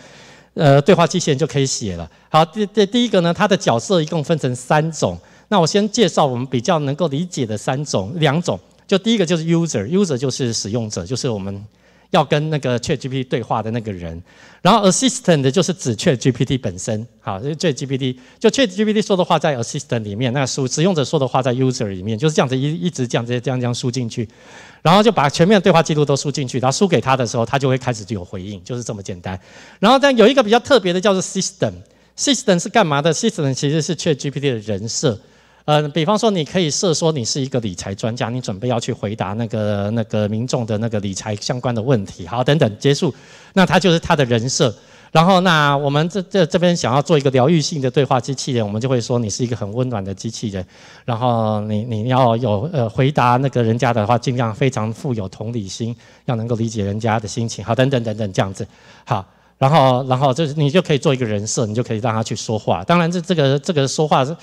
呃对话机器人就可以写了。好，第第第一个呢，它的角色一共分成三种。那我先介绍我们比较能够理解的三种，两种。就第一个就是 user，user 就是使用者，就是我们。要跟那个 Chat GPT 对话的那个人，然后 Assistant 就是指 Chat GPT 本身，好，Chat GPT 就 Chat GPT 说的话在 Assistant 里面，那输使用者说的话在 User 里面，就是这样子一一直这样子这样这样输进去，然后就把全面的对话记录都输进去，然后输给他的时候，他就会开始就有回应，就是这么简单。然后但有一个比较特别的叫做 System，System 是干嘛的？System 其实是 Chat GPT 的人设。呃，比方说，你可以设说你是一个理财专家，你准备要去回答那个那个民众的那个理财相关的问题。好，等等结束，那他就是他的人设。然后，那我们这这这边想要做一个疗愈性的对话机器人，我们就会说你是一个很温暖的机器人。然后，你你要有呃回答那个人家的话，尽量非常富有同理心，要能够理解人家的心情。好，等等等等这样子。好，然后然后就是你就可以做一个人设，你就可以让他去说话。当然，这这个这个说话是。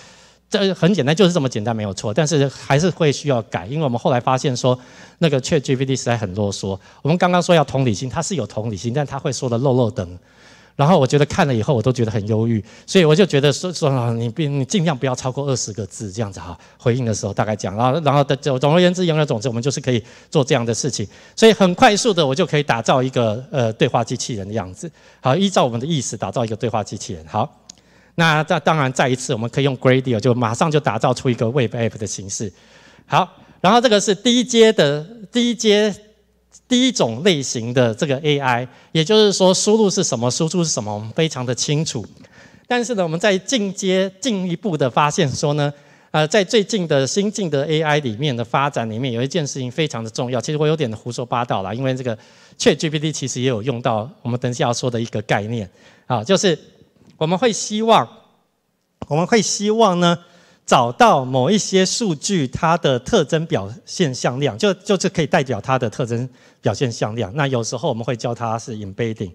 这很简单，就是这么简单，没有错。但是还是会需要改，因为我们后来发现说，那个 ChatGPT 实在很啰嗦。我们刚刚说要同理心，它是有同理心，但它会说的漏漏等。然后我觉得看了以后，我都觉得很忧郁。所以我就觉得说说你尽量不要超过二十个字，这样子哈，回应的时候大概讲。然后然后的总总而言之言而总之，我们就是可以做这样的事情。所以很快速的，我就可以打造一个呃对话机器人的样子。好，依照我们的意思打造一个对话机器人。好。那这当然，再一次我们可以用 Gradio，就马上就打造出一个 Web App 的形式。好，然后这个是低一阶的、低一阶、第一种类型的这个 AI，也就是说输入是什么，输出是什么，非常的清楚。但是呢，我们在进阶进一步的发现说呢，呃，在最近的新进的 AI 里面的发展里面，有一件事情非常的重要。其实我有点胡说八道了，因为这个 ChatGPT 其实也有用到我们等下要说的一个概念啊，就是。我们会希望，我们会希望呢，找到某一些数据它的特征表现向量，就就是可以代表它的特征表现向量。那有时候我们会叫它是 embedding，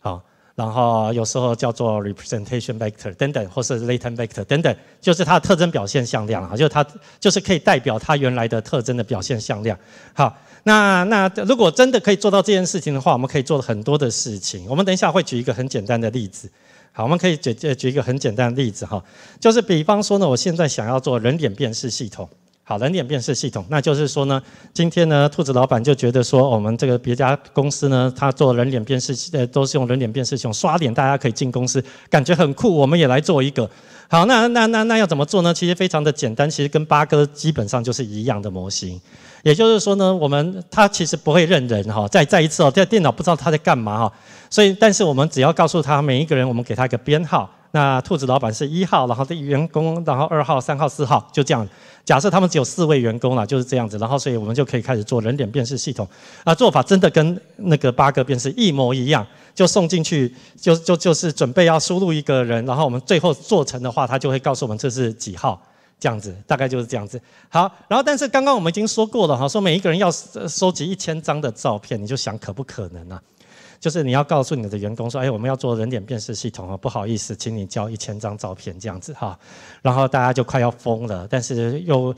好，然后有时候叫做 representation vector 等等，或是 latent vector 等等，就是它的特征表现向量啊，就是它就是可以代表它原来的特征的表现向量。好，那那如果真的可以做到这件事情的话，我们可以做很多的事情。我们等一下会举一个很简单的例子。好，我们可以举举一个很简单的例子哈，就是比方说呢，我现在想要做人脸辨识系统。好，人脸辨识系统，那就是说呢，今天呢，兔子老板就觉得说，我们这个别家公司呢，他做人脸辨识，呃，都是用人脸辨识，用刷脸，大家可以进公司，感觉很酷。我们也来做一个。好，那那那那要怎么做呢？其实非常的简单，其实跟八哥基本上就是一样的模型。也就是说呢，我们他其实不会认人哈。再再一次哦，在电脑不知道他在干嘛哈。所以，但是我们只要告诉他每一个人，我们给他一个编号。那兔子老板是一号，然后的员工，然后二号、三号、四号，就这样。假设他们只有四位员工啦，就是这样子，然后所以我们就可以开始做人脸辨识系统，啊，做法真的跟那个八个辨识一模一样，就送进去，就就就是准备要输入一个人，然后我们最后做成的话，他就会告诉我们这是几号，这样子，大概就是这样子。好，然后但是刚刚我们已经说过了，哈，说每一个人要收集一千张的照片，你就想可不可能啊？就是你要告诉你的员工说：“哎，我们要做人脸辨识系统啊，不好意思，请你交一千张照片这样子哈。”然后大家就快要疯了，但是又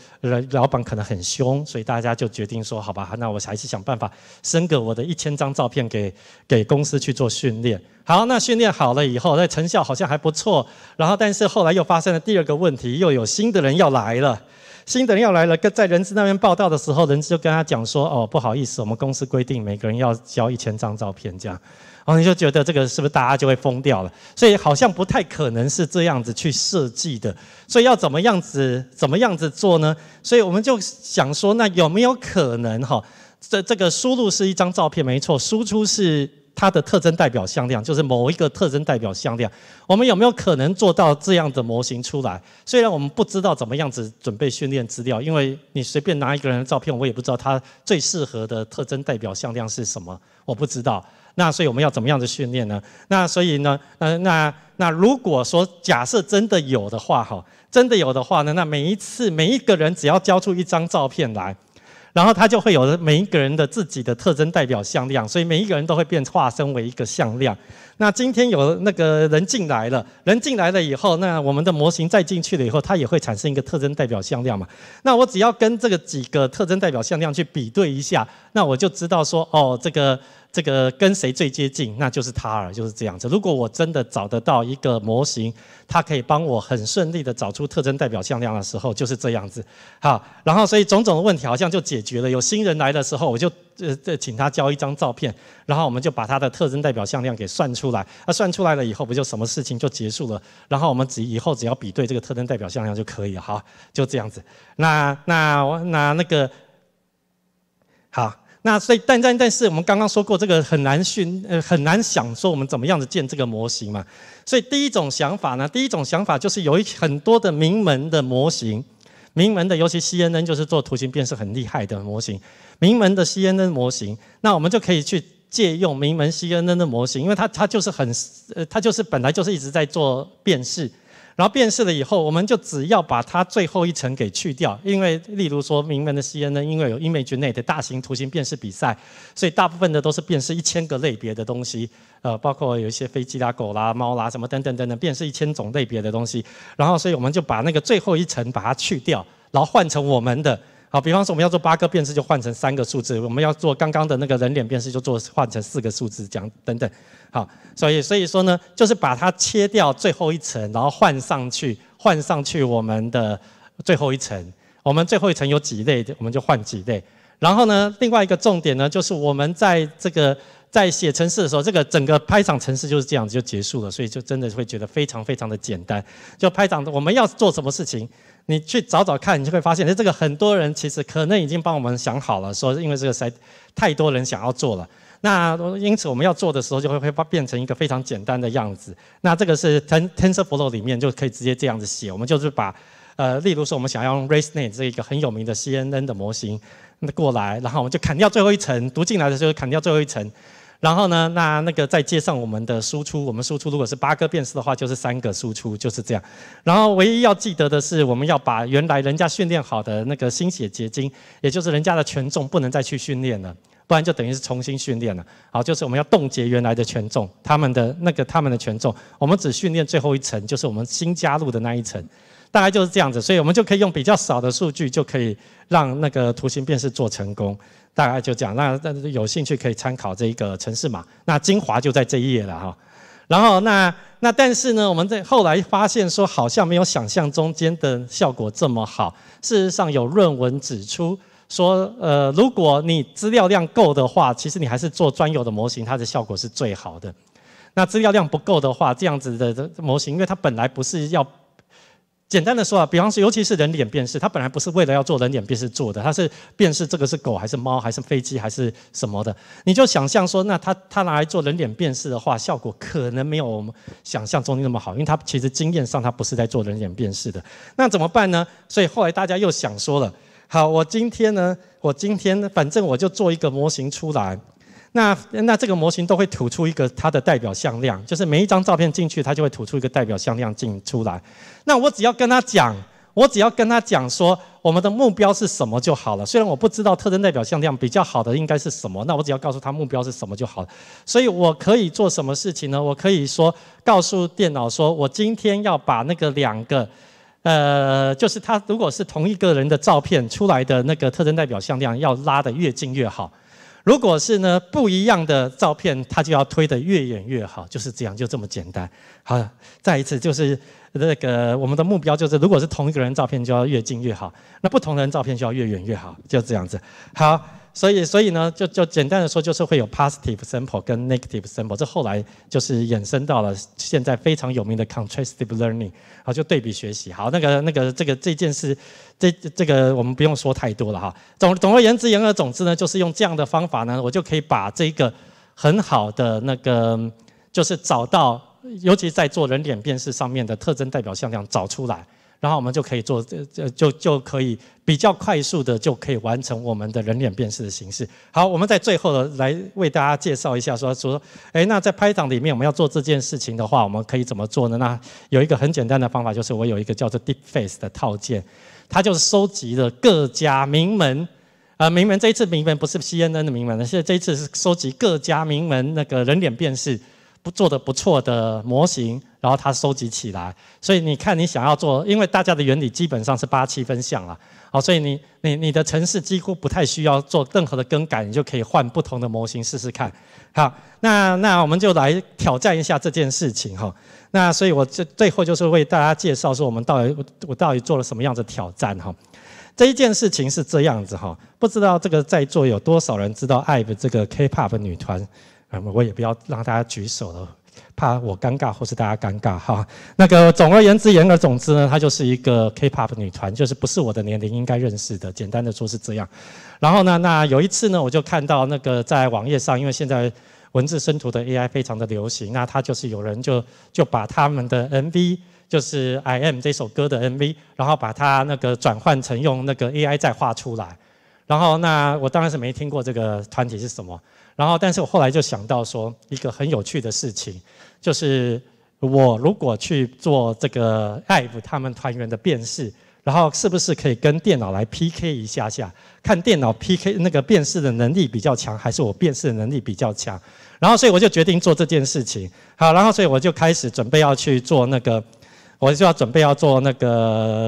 老板可能很凶，所以大家就决定说：“好吧，那我还是想办法升个我的一千张照片给给公司去做训练。”好，那训练好了以后，那成效好像还不错。然后，但是后来又发生了第二个问题，又有新的人要来了。新的人要来了，跟在人事那边报到的时候，人事就跟他讲说：“哦，不好意思，我们公司规定每个人要交一千张照片，这样。”然后你就觉得这个是不是大家就会疯掉了？所以好像不太可能是这样子去设计的。所以要怎么样子、怎么样子做呢？所以我们就想说，那有没有可能哈？这这个输入是一张照片没错，输出是。它的特征代表向量就是某一个特征代表向量，我们有没有可能做到这样的模型出来？虽然我们不知道怎么样子准备训练资料，因为你随便拿一个人的照片，我也不知道他最适合的特征代表向量是什么，我不知道。那所以我们要怎么样子训练呢？那所以呢，嗯，那那如果说假设真的有的话，哈，真的有的话呢，那每一次每一个人只要交出一张照片来。然后它就会有每一个人的自己的特征代表向量，所以每一个人都会变化身为一个向量。那今天有那个人进来了，人进来了以后，那我们的模型再进去了以后，它也会产生一个特征代表向量嘛。那我只要跟这个几个特征代表向量去比对一下，那我就知道说，哦，这个。这个跟谁最接近？那就是他尔就是这样子。如果我真的找得到一个模型，它可以帮我很顺利的找出特征代表向量的时候，就是这样子。好，然后所以种种的问题好像就解决了。有新人来的时候，我就呃请他交一张照片，然后我们就把他的特征代表向量给算出来。那算出来了以后，不就什么事情就结束了？然后我们只以后只要比对这个特征代表向量就可以了。好，就这样子。那那那那个好。那所以，但但但是，我们刚刚说过，这个很难训，呃，很难想说我们怎么样子建这个模型嘛。所以第一种想法呢，第一种想法就是有一很多的名门的模型，名门的尤其 CNN 就是做图形辨识很厉害的模型，名门的 CNN 模型，那我们就可以去借用名门 CNN 的模型，因为它它就是很，呃，它就是本来就是一直在做辨识。然后辨识了以后，我们就只要把它最后一层给去掉，因为例如说，名门的 CNN，因为有 ImageNet 大型图形辨识比赛，所以大部分的都是辨识一千个类别的东西，呃，包括有一些飞机啦、狗啦、猫啦什么等等等等，辨识一千种类别的东西。然后，所以我们就把那个最后一层把它去掉，然后换成我们的。好，比方说我们要做八个辨识，就换成三个数字；我们要做刚刚的那个人脸辨识，就做换成四个数字，这样等等。好，所以所以说呢，就是把它切掉最后一层，然后换上去，换上去我们的最后一层。我们最后一层有几类，我们就换几类。然后呢，另外一个重点呢，就是我们在这个在写程式的时候，这个整个拍场程式就是这样子就结束了。所以就真的会觉得非常非常的简单。就拍场，我们要做什么事情？你去找找看，你就会发现，这个很多人其实可能已经帮我们想好了，说因为这个太太多人想要做了，那因此我们要做的时候就会会把变成一个非常简单的样子。那这个是 TensorFlow t e n 里面就可以直接这样子写，我们就是把呃，例如说我们想要用 ResNet 这一个很有名的 CNN 的模型过来，然后我们就砍掉最后一层，读进来的时候砍掉最后一层。然后呢，那那个再接上我们的输出，我们输出如果是八个变式的话，就是三个输出，就是这样。然后唯一要记得的是，我们要把原来人家训练好的那个心血结晶，也就是人家的权重，不能再去训练了，不然就等于是重新训练了。好，就是我们要冻结原来的权重，他们的那个他们的权重，我们只训练最后一层，就是我们新加入的那一层，大概就是这样子。所以我们就可以用比较少的数据，就可以让那个图形变式做成功。大概就讲那，但是有兴趣可以参考这个城市码。那精华就在这一页了哈。然后那那但是呢，我们在后来发现说，好像没有想象中间的效果这么好。事实上有论文指出说，呃，如果你资料量够的话，其实你还是做专有的模型，它的效果是最好的。那资料量不够的话，这样子的模型，因为它本来不是要。简单的说啊，比方说，尤其是人脸辨识，它本来不是为了要做人脸辨识做的，它是辨识这个是狗还是猫还是飞机还是什么的。你就想象说，那它它拿来做人脸辨识的话，效果可能没有我们想象中的那么好，因为它其实经验上它不是在做人脸辨识的。那怎么办呢？所以后来大家又想说了，好，我今天呢，我今天反正我就做一个模型出来。那那这个模型都会吐出一个它的代表向量，就是每一张照片进去，它就会吐出一个代表向量进出来。那我只要跟他讲，我只要跟他讲说，我们的目标是什么就好了。虽然我不知道特征代表向量比较好的应该是什么，那我只要告诉他目标是什么就好了。所以我可以做什么事情呢？我可以说告诉电脑说我今天要把那个两个，呃，就是它如果是同一个人的照片出来的那个特征代表向量，要拉得越近越好。如果是呢不一样的照片，它就要推得越远越好，就是这样，就这么简单。好，再一次就是那个我们的目标就是，如果是同一个人照片就要越近越好，那不同的人照片就要越远越好，就这样子。好。所以，所以呢，就就简单的说，就是会有 positive sample 跟 negative sample，这后来就是衍生到了现在非常有名的 contrastive learning，好，就对比学习。好，那个那个这个这件事，这这个我们不用说太多了哈。总总而言之，言而总之呢，就是用这样的方法呢，我就可以把这个很好的那个，就是找到，尤其在做人脸辨识上面的特征代表向量找出来。然后我们就可以做，就就就可以比较快速的就可以完成我们的人脸辨识的形式。好，我们在最后的来为大家介绍一下，说说，哎，那在拍档里面我们要做这件事情的话，我们可以怎么做呢？那有一个很简单的方法，就是我有一个叫做 DeepFace 的套件，它就是收集了各家名门，呃，名门这一次名门不是 CNN 的名门，现在这一次是收集各家名门那个人脸辨识。做的不错的模型，然后它收集起来，所以你看，你想要做，因为大家的原理基本上是八七分项了，好，所以你你你的城市几乎不太需要做任何的更改，你就可以换不同的模型试试看。好，那那我们就来挑战一下这件事情哈。那所以我这最后就是为大家介绍说，我们到底我到底做了什么样的挑战哈？这一件事情是这样子哈，不知道这个在座有多少人知道 IVE 这个 K-pop 女团。嗯，我也不要让大家举手了，怕我尴尬或是大家尴尬哈。那个总而言之，言而总之呢，她就是一个 K-pop 女团，就是不是我的年龄应该认识的。简单的说是这样。然后呢，那有一次呢，我就看到那个在网页上，因为现在文字生图的 AI 非常的流行，那他就是有人就就把他们的 MV，就是《I Am》这首歌的 MV，然后把它那个转换成用那个 AI 再画出来。然后那我当然是没听过这个团体是什么。然后，但是我后来就想到说，一个很有趣的事情，就是我如果去做这个爱抚他们团员的辨识，然后是不是可以跟电脑来 PK 一下下，看电脑 PK 那个辨识的能力比较强，还是我辨识的能力比较强？然后，所以我就决定做这件事情。好，然后所以我就开始准备要去做那个，我就要准备要做那个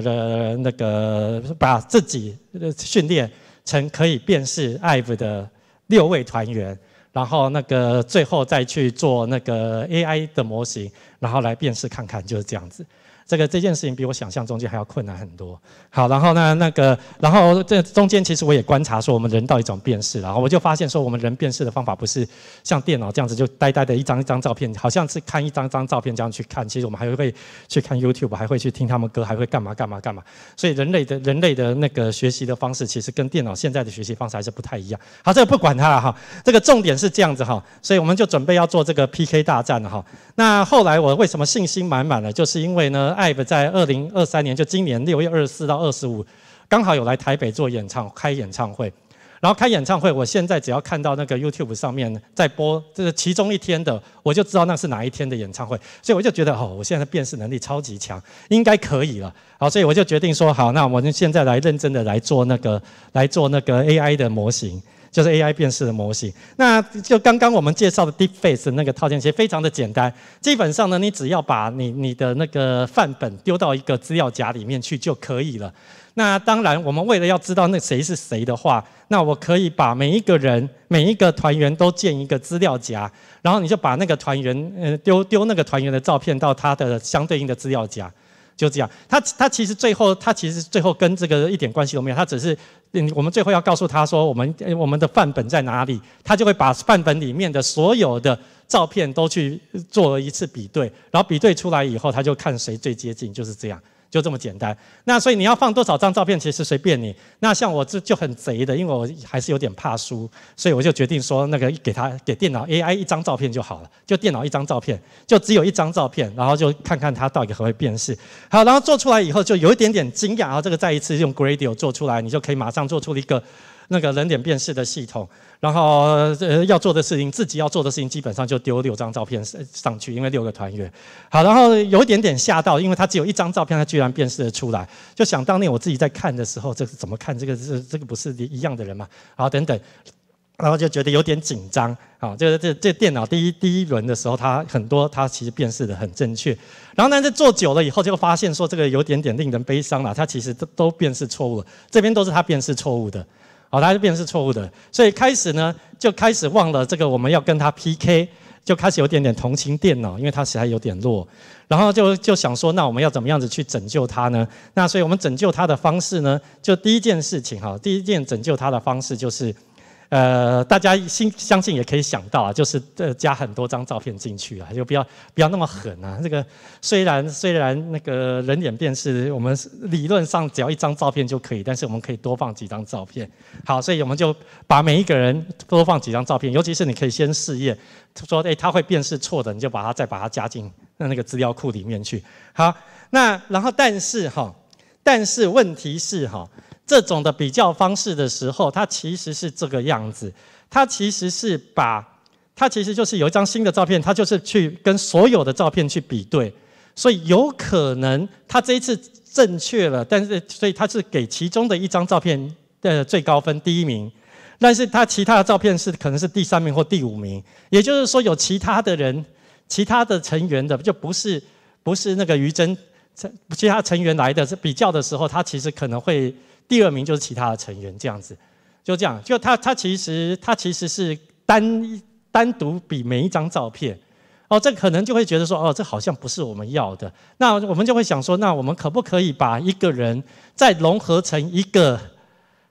呃那个把自己训练成可以辨识爱抚的。六位团员，然后那个最后再去做那个 AI 的模型，然后来辨识看看，就是这样子。这个这件事情比我想象中间还要困难很多。好，然后呢，那个，然后这中间其实我也观察说，我们人到一种变式，然后我就发现说，我们人变式的方法不是像电脑这样子就呆呆的一张一张照片，好像是看一张张照片这样去看。其实我们还会去看 YouTube，还会去听他们歌，还会干嘛干嘛干嘛。所以人类的人类的那个学习的方式，其实跟电脑现在的学习方式还是不太一样。好，这个不管它了哈。这个重点是这样子哈，所以我们就准备要做这个 PK 大战了哈。那后来我为什么信心满满呢？就是因为呢？IVE 在二零二三年，就今年六月二十四到二十五，刚好有来台北做演唱，开演唱会。然后开演唱会，我现在只要看到那个 YouTube 上面在播，这是其中一天的，我就知道那是哪一天的演唱会。所以我就觉得，哦，我现在的辨识能力超级强，应该可以了。好，所以我就决定说，好，那我们现在来认真的来做那个，来做那个 AI 的模型。就是 AI 辨识的模型，那就刚刚我们介绍的 DeepFace 那个套件，其实非常的简单。基本上呢，你只要把你你的那个范本丢到一个资料夹里面去就可以了。那当然，我们为了要知道那谁是谁的话，那我可以把每一个人每一个团员都建一个资料夹，然后你就把那个团员呃丢丢那个团员的照片到他的相对应的资料夹。就这样，他他其实最后他其实最后跟这个一点关系都没有，他只是，我们最后要告诉他说我们我们的范本在哪里，他就会把范本里面的所有的照片都去做了一次比对，然后比对出来以后，他就看谁最接近，就是这样。就这么简单。那所以你要放多少张照片，其实随便你。那像我这就很贼的，因为我还是有点怕输，所以我就决定说，那个给他给电脑 AI 一张照片就好了，就电脑一张照片，就只有一张照片，然后就看看它到底会不会辨识。好，然后做出来以后就有一点点惊讶。然后这个再一次用 Gradio 做出来，你就可以马上做出一个。那个人脸辨识的系统，然后呃要做的事情，自己要做的事情，基本上就丢六张照片上上去，因为六个团员。好，然后有一点点吓到，因为他只有一张照片，他居然辨识的出来。就想当年我自己在看的时候，这是怎么看？这个是这个不是一样的人嘛？好，等等，然后就觉得有点紧张。好，这个这这电脑第一第一轮的时候，它很多它其实辨识的很正确。然后呢，是做久了以后，就发现说这个有点点令人悲伤了。它其实都都辨识错误，了，这边都是它辨识错误的。好，他就变成是错误的，所以开始呢，就开始忘了这个我们要跟他 PK，就开始有点点同情电脑，因为它实在有点弱，然后就就想说，那我们要怎么样子去拯救它呢？那所以我们拯救它的方式呢，就第一件事情哈，第一件拯救它的方式就是。呃，大家相相信也可以想到啊，就是呃加很多张照片进去啊，就不要不要那么狠啊。这个虽然虽然那个人脸辨识，我们理论上只要一张照片就可以，但是我们可以多放几张照片。好，所以我们就把每一个人多放几张照片，尤其是你可以先试验，说哎他会辨识错的，你就把它再把它加进那那个资料库里面去。好，那然后但是哈，但是问题是哈。这种的比较方式的时候，它其实是这个样子，它其实是把，它其实就是有一张新的照片，它就是去跟所有的照片去比对，所以有可能它这一次正确了，但是所以它是给其中的一张照片的最高分第一名，但是它其他的照片是可能是第三名或第五名，也就是说有其他的人，其他的成员的就不是不是那个于真，其他成员来的，是比较的时候，他其实可能会。第二名就是其他的成员这样子，就这样，就他他其实他其实是单单独比每一张照片，哦，这可能就会觉得说，哦，这好像不是我们要的。那我们就会想说，那我们可不可以把一个人再融合成一个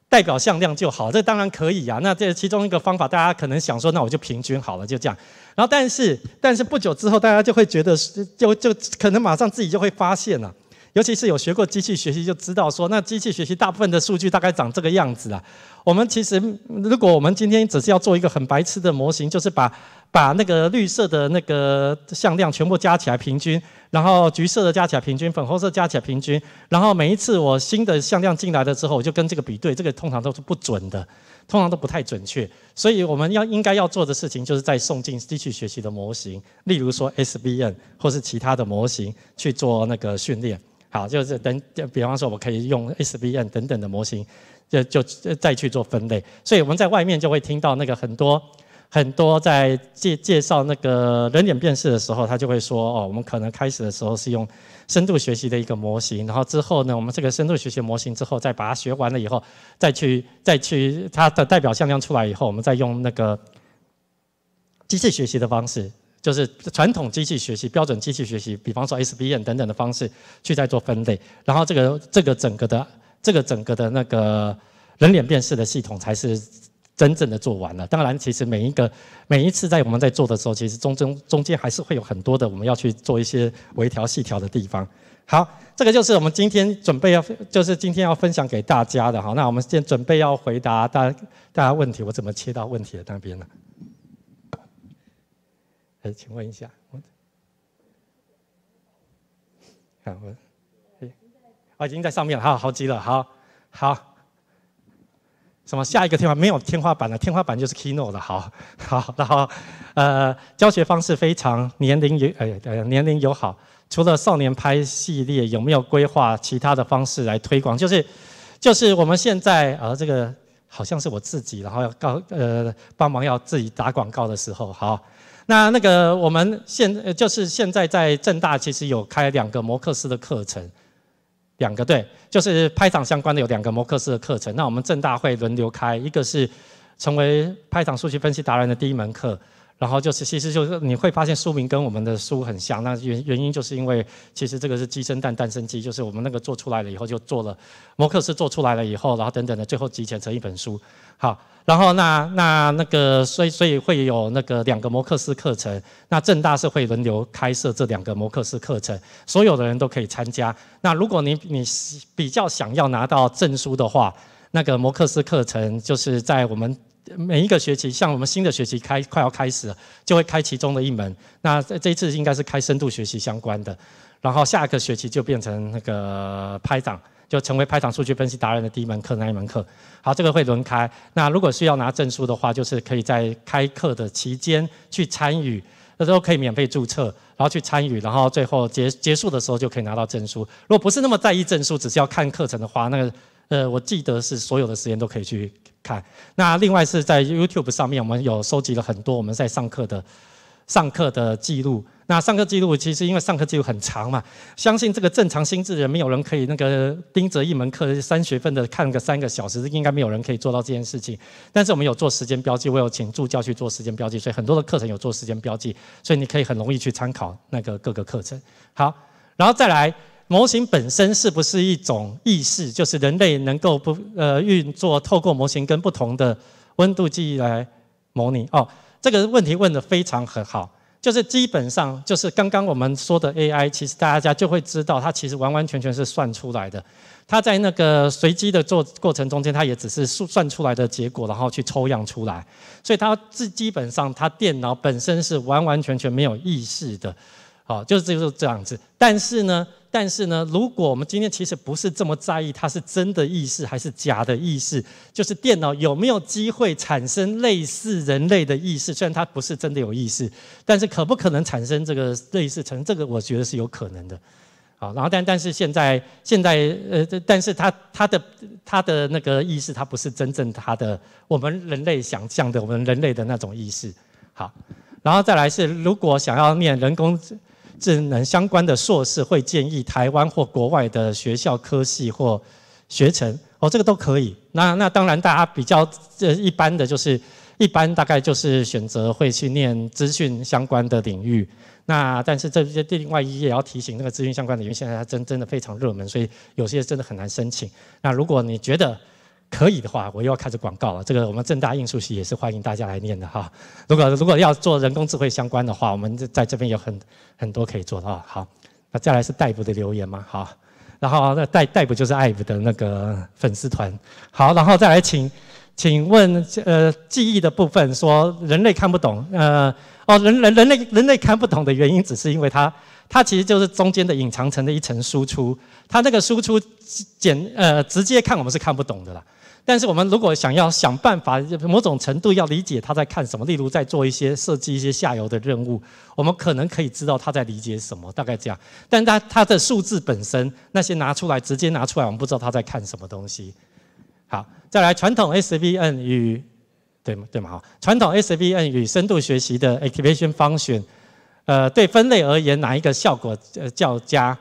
代表向量就好？这当然可以啊。那这其中一个方法，大家可能想说，那我就平均好了，就这样。然后，但是但是不久之后，大家就会觉得，就就可能马上自己就会发现了。尤其是有学过机器学习，就知道说，那机器学习大部分的数据大概长这个样子啊。我们其实，如果我们今天只是要做一个很白痴的模型，就是把把那个绿色的那个向量全部加起来平均，然后橘色的加起来平均，粉红色加起来平均，然后每一次我新的向量进来了之后，我就跟这个比对，这个通常都是不准的，通常都不太准确。所以我们要应该要做的事情，就是在送进机器学习的模型，例如说 s v n 或是其他的模型去做那个训练。好，就是等，比方说，我们可以用 s v n 等等的模型，就就再去做分类。所以我们在外面就会听到那个很多很多在介介绍那个人脸辨识的时候，他就会说：哦，我们可能开始的时候是用深度学习的一个模型，然后之后呢，我们这个深度学习模型之后再把它学完了以后，再去再去它的代表向量出来以后，我们再用那个机器学习的方式。就是传统机器学习、标准机器学习，比方说 s b n 等等的方式去在做分类，然后这个这个整个的这个整个的那个人脸辨识的系统才是真正的做完了。当然，其实每一个每一次在我们在做的时候，其实中中中间还是会有很多的我们要去做一些微调细调的地方。好，这个就是我们今天准备要就是今天要分享给大家的哈。那我们先准备要回答大大家问题，我怎么切到问题的那边呢？请问一下，看我，我已经在上面了，好好极了，好好。什么？下一个天花没有天花板了，天花板就是 k y n o 了。好好，然后呃，教学方式非常年龄友，呃呃，年龄友好。除了少年拍系列，有没有规划其他的方式来推广？就是就是我们现在啊，这个好像是我自己，然后要告呃帮忙要自己打广告的时候，好。那那个我们现呃就是现在在正大其实有开两个摩克斯的课程，两个对，就是拍场相关的有两个摩克斯的课程。那我们正大会轮流开，一个是成为拍场数据分析达人的第一门课。然后就是，其实就是你会发现书名跟我们的书很像，那原原因就是因为其实这个是鸡生蛋，蛋生鸡，就是我们那个做出来了以后就做了，摩克斯做出来了以后，然后等等的，最后集结成一本书。好，然后那那那个，所以所以会有那个两个摩克斯课程，那正大是会轮流开设这两个摩克斯课程，所有的人都可以参加。那如果你你比较想要拿到证书的话，那个摩克斯课程就是在我们。每一个学期，像我们新的学期开快要开始了，就会开其中的一门。那在这一次应该是开深度学习相关的，然后下一个学期就变成那个拍档，就成为拍档数据分析达人的第一门课那一门课。好，这个会轮开。那如果需要拿证书的话，就是可以在开课的期间去参与，那都可以免费注册，然后去参与，然后最后结结束的时候就可以拿到证书。如果不是那么在意证书，只是要看课程的话，那个呃，我记得是所有的时间都可以去。看。那另外是在 YouTube 上面，我们有收集了很多我们在上课的上课的记录。那上课记录其实因为上课记录很长嘛，相信这个正常心智的人没有人可以那个盯着一门课三学分的看个三个小时，应该没有人可以做到这件事情。但是我们有做时间标记，我有请助教去做时间标记，所以很多的课程有做时间标记，所以你可以很容易去参考那个各个课程。好，然后再来。模型本身是不是一种意识？就是人类能够不呃运作，透过模型跟不同的温度记忆来模拟哦。这个问题问得非常很好，就是基本上就是刚刚我们说的 AI，其实大家就会知道它其实完完全全是算出来的，它在那个随机的做过程中间，它也只是算出来的结果，然后去抽样出来，所以它基本上它电脑本身是完完全全没有意识的。好，就是就是这样子。但是呢，但是呢，如果我们今天其实不是这么在意它是真的意识还是假的意识，就是电脑有没有机会产生类似人类的意识？虽然它不是真的有意识，但是可不可能产生这个类似？成这个，我觉得是有可能的。好，然后但但是现在现在呃，但是它它的它的那个意识，它不是真正它的我们人类想象的我们人类的那种意识。好，然后再来是如果想要念人工。智能相关的硕士会建议台湾或国外的学校科系或学程哦，这个都可以。那那当然，大家比较这一般的就是一般大概就是选择会去念资讯相关的领域。那但是这些另外一也要提醒，那个资讯相关的领域现在它真真的非常热门，所以有些真的很难申请。那如果你觉得，可以的话，我又要开始广告了。这个我们正大印书系也是欢迎大家来念的哈。如果如果要做人工智慧相关的话，我们在这边有很很多可以做的啊。好，那再来是戴普的留言嘛。好，然后那戴代步就是艾普的那个粉丝团。好，然后再来请，请问呃记忆的部分说人类看不懂。呃哦人人人类人类看不懂的原因只是因为它。它其实就是中间的隐藏层的一层输出，它那个输出简呃直接看我们是看不懂的啦。但是我们如果想要想办法，某种程度要理解他在看什么，例如在做一些设计一些下游的任务，我们可能可以知道他在理解什么，大概这样。但他他的数字本身那些拿出来直接拿出来，我们不知道他在看什么东西。好，再来传统 s v n 与对吗对吗？好，传统 s v n 与深度学习的 activation function。呃，对分类而言，哪一个效果呃较佳？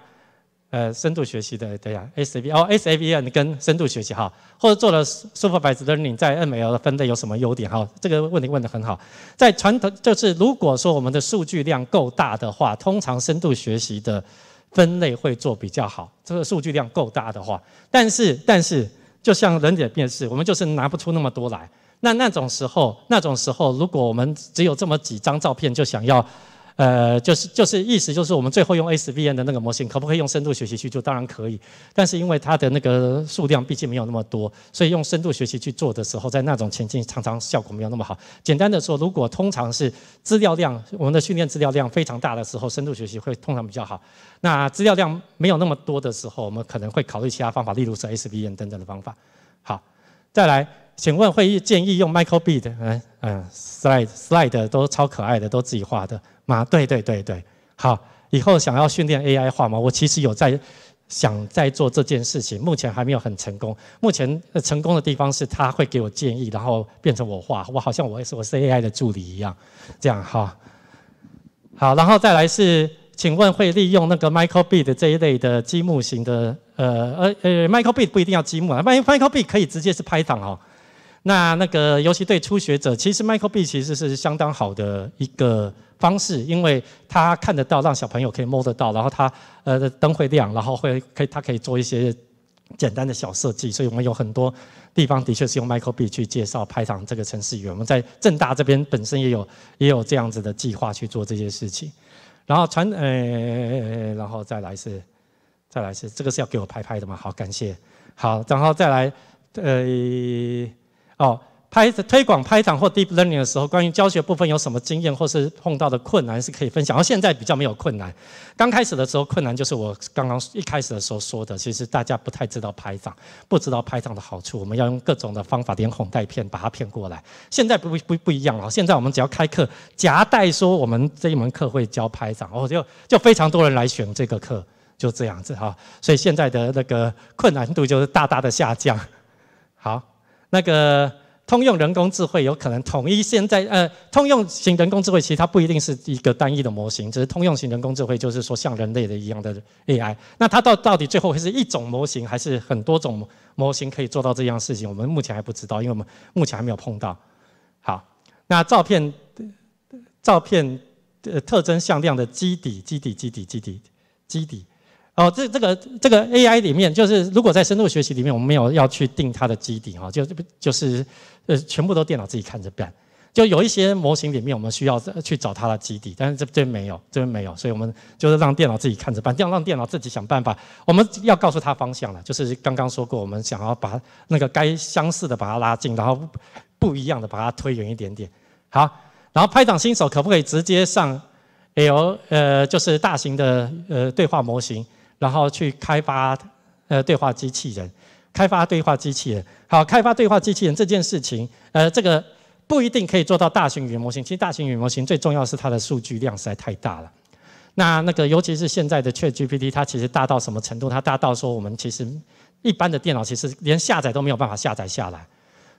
呃，深度学习的对呀，S A B 哦，S A B，n 跟深度学习哈，或者做了 super learning 在 N L 的分类有什么优点哈？这个问题问得很好。在传统就是，如果说我们的数据量够大的话，通常深度学习的分类会做比较好。这个数据量够大的话，但是但是，就像人脸识我们就是拿不出那么多来。那那种时候，那种时候，如果我们只有这么几张照片，就想要。呃，就是就是意思就是我们最后用 s v n 的那个模型，可不可以用深度学习去做？当然可以，但是因为它的那个数量毕竟没有那么多，所以用深度学习去做的时候，在那种情境常常效果没有那么好。简单的说，如果通常是资料量，我们的训练资料量非常大的时候，深度学习会通常比较好。那资料量没有那么多的时候，我们可能会考虑其他方法，例如是 s v n 等等的方法。好，再来，请问会议建议用 Michael B 嗯嗯 slide slide 都超可爱的，都自己画的。嘛，对对对对，好，以后想要训练 AI 画吗？我其实有在想在做这件事情，目前还没有很成功。目前成功的地方是它会给我建议，然后变成我画，我好像我也是我是 AI 的助理一样，这样哈。好，然后再来是，请问会利用那个 m i c e l b i 这一类的积木型的，呃呃呃，Micro b i 不一定要积木啊 m i c h a e l b 可以直接是拍档哦。那那个尤其对初学者，其实 Micro b i 其实是相当好的一个。方式，因为他看得到，让小朋友可以摸得到，然后他呃灯会亮，然后会可以他可以做一些简单的小设计，所以我们有很多地方的确是用 Michael B 去介绍拍场这个城市语。我们在正大这边本身也有也有这样子的计划去做这些事情，然后传呃，然后再来是再来是这个是要给我拍拍的吗？好，感谢，好，然后再来呃哦。拍推广拍掌或 Deep Learning 的时候，关于教学部分有什么经验，或是碰到的困难是可以分享。而现在比较没有困难，刚开始的时候困难就是我刚刚一开始的时候说的，其实大家不太知道拍掌，不知道拍掌的好处，我们要用各种的方法连哄带骗把他骗过来。现在不不不一样了，现在我们只要开课，夹带说我们这一门课会教拍掌，哦就就非常多人来选这个课，就这样子哈。所以现在的那个困难度就是大大的下降。好，那个。通用人工智慧有可能统一现在呃通用型人工智慧，其实它不一定是一个单一的模型，只是通用型人工智慧就是说像人类的一样的 AI。那它到到底最后会是一种模型，还是很多种模型可以做到这样事情？我们目前还不知道，因为我们目前还没有碰到。好，那照片照片呃特征向量的基底基底基底基底基底。哦，这这个这个 AI 里面，就是如果在深度学习里面，我们没有要去定它的基底哈，就就是呃全部都电脑自己看着办。就有一些模型里面，我们需要去找它的基底，但是这边没有，这边没有，所以我们就是让电脑自己看着办。这样让电脑自己想办法。我们要告诉他方向了，就是刚刚说过，我们想要把那个该相似的把它拉近，然后不一样的把它推远一点点。好，然后拍档新手可不可以直接上 L 呃，就是大型的呃对话模型？然后去开发，呃，对话机器人，开发对话机器人，好，开发对话机器人这件事情，呃，这个不一定可以做到大型语言模型。其实大型语言模型最重要是它的数据量实在太大了。那那个，尤其是现在的 ChatGPT，它其实大到什么程度？它大到说我们其实一般的电脑其实连下载都没有办法下载下来。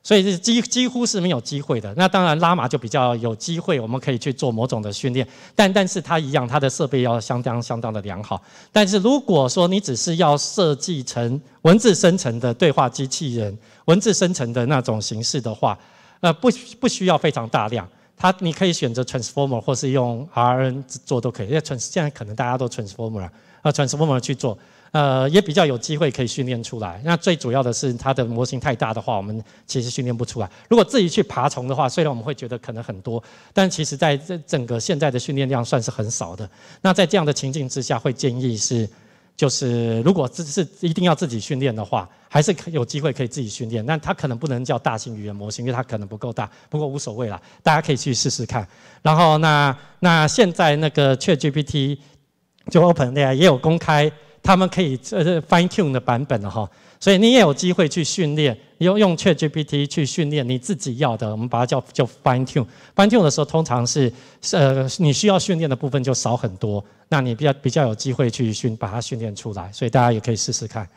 所以是几几乎是没有机会的。那当然拉玛就比较有机会，我们可以去做某种的训练。但但是它一样，它的设备要相当相当的良好。但是如果说你只是要设计成文字生成的对话机器人，文字生成的那种形式的话，呃，不不需要非常大量。它你可以选择 transformer，或是用 RN 做都可以。因为 trans 现在可能大家都 transformer 啊、transformer 去做，呃，也比较有机会可以训练出来。那最主要的是它的模型太大的话，我们其实训练不出来。如果自己去爬虫的话，虽然我们会觉得可能很多，但其实在这整个现在的训练量算是很少的。那在这样的情境之下，会建议是。就是如果这是一定要自己训练的话，还是可有机会可以自己训练。那它可能不能叫大型语言模型，因为它可能不够大。不过无所谓啦，大家可以去试试看。然后那那现在那个 ChatGPT 就 Open a i 也有公开，他们可以呃 FineTune 的版本了哈。所以你也有机会去训练，用用 ChatGPT 去训练你自己要的，我们把它叫叫 FineTune。FineTune 的时候，通常是呃你需要训练的部分就少很多，那你比较比较有机会去训把它训练出来。所以大家也可以试试看。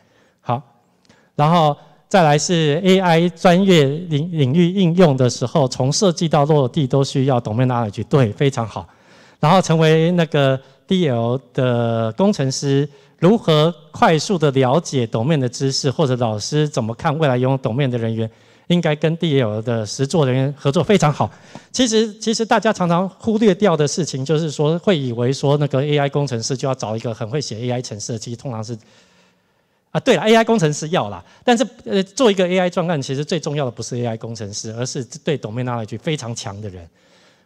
好，然后再来是 AI 专业领领域应用的时候，从设计到落地都需要 d o m a i n e l e a r e i 对，非常好。然后成为那个 DL 的工程师。如何快速的了解懂面的知识，或者老师怎么看未来拥有懂面的人员，应该跟地有的实作人员合作非常好。其实，其实大家常常忽略掉的事情，就是说会以为说那个 AI 工程师就要找一个很会写 AI 程式，其实通常是啊，对了，AI 工程师要啦。但是，呃，做一个 AI 专案，其实最重要的不是 AI 工程师，而是对懂面那 a n g g e 非常强的人，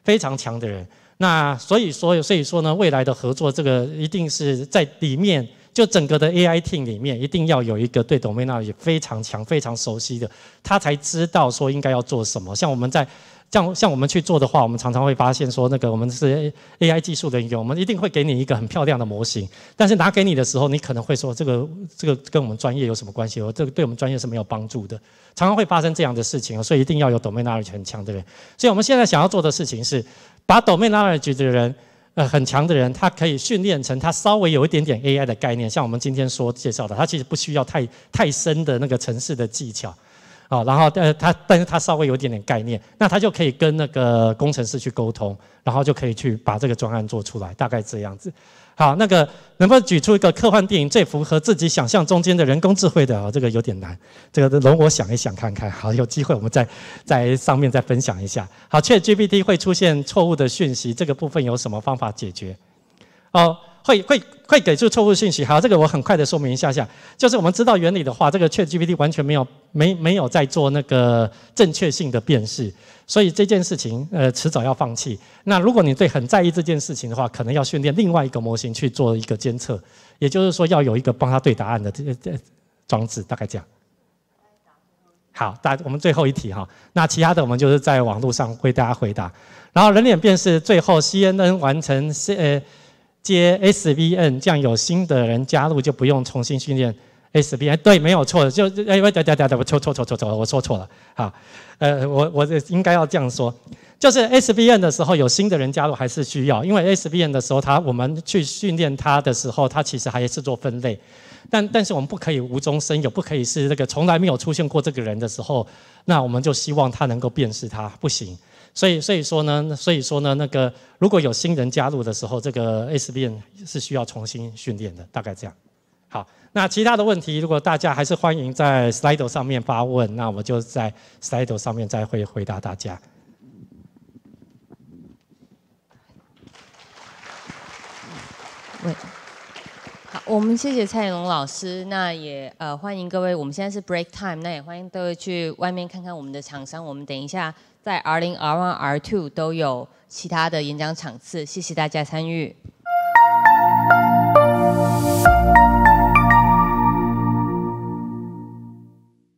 非常强的人。那所以说，所以说呢，未来的合作，这个一定是在里面。就整个的 AI team 里面，一定要有一个对 domain knowledge 非常强、非常熟悉的，他才知道说应该要做什么。像我们在，像像我们去做的话，我们常常会发现说，那个我们是 AI 技术的员，我们一定会给你一个很漂亮的模型，但是拿给你的时候，你可能会说，这个这个跟我们专业有什么关系？我这个对我们专业是没有帮助的。常常会发生这样的事情，所以一定要有 domain knowledge 很强的人。所以我们现在想要做的事情是，把 domain knowledge 的人。呃，很强的人，他可以训练成他稍微有一点点 AI 的概念，像我们今天说介绍的，他其实不需要太太深的那个城市的技巧，啊，然后呃，他但是他稍微有一点点概念，那他就可以跟那个工程师去沟通，然后就可以去把这个专案做出来，大概这样子。好，那个能不能举出一个科幻电影最符合自己想象中间的人工智慧的啊，这个有点难，这个容我想一想看看。好，有机会我们再 [laughs] 在上面再分享一下。好，ChatGPT 会出现错误的讯息，这个部分有什么方法解决？哦。会会会给出错误信息，好，这个我很快的说明一下下，就是我们知道原理的话，这个 t GPT 完全没有没没有在做那个正确性的辨识，所以这件事情呃迟早要放弃。那如果你对很在意这件事情的话，可能要训练另外一个模型去做一个监测，也就是说要有一个帮他对答案的这这装置，大概这样。好，大我们最后一题哈，那其他的我们就是在网络上为大家回答，然后人脸识最后 CNN 完成是呃。接 s v n 这样有新的人加入就不用重新训练 s v n 对，没有错。就哎，喂，等等等，我错错错错错，我说错了。好，呃，我我应该要这样说，就是 s v n 的时候有新的人加入还是需要，因为 s v n 的时候他我们去训练他的时候，他其实还是做分类。但但是我们不可以无中生有，不可以是那个从来没有出现过这个人的时候，那我们就希望他能够辨识他，不行。所以，所以说呢，所以说呢，那个如果有新人加入的时候，这个 SBN 是需要重新训练的，大概这样。好，那其他的问题，如果大家还是欢迎在 s l i d o 上面发问，那我就在 s l i d o 上面再会回答大家。好，我们谢谢蔡龙老师，那也呃欢迎各位，我们现在是 break time，那也欢迎各位去外面看看我们的厂商，我们等一下。在 R 零、R one、R two 都有其他的演讲场次，谢谢大家参与。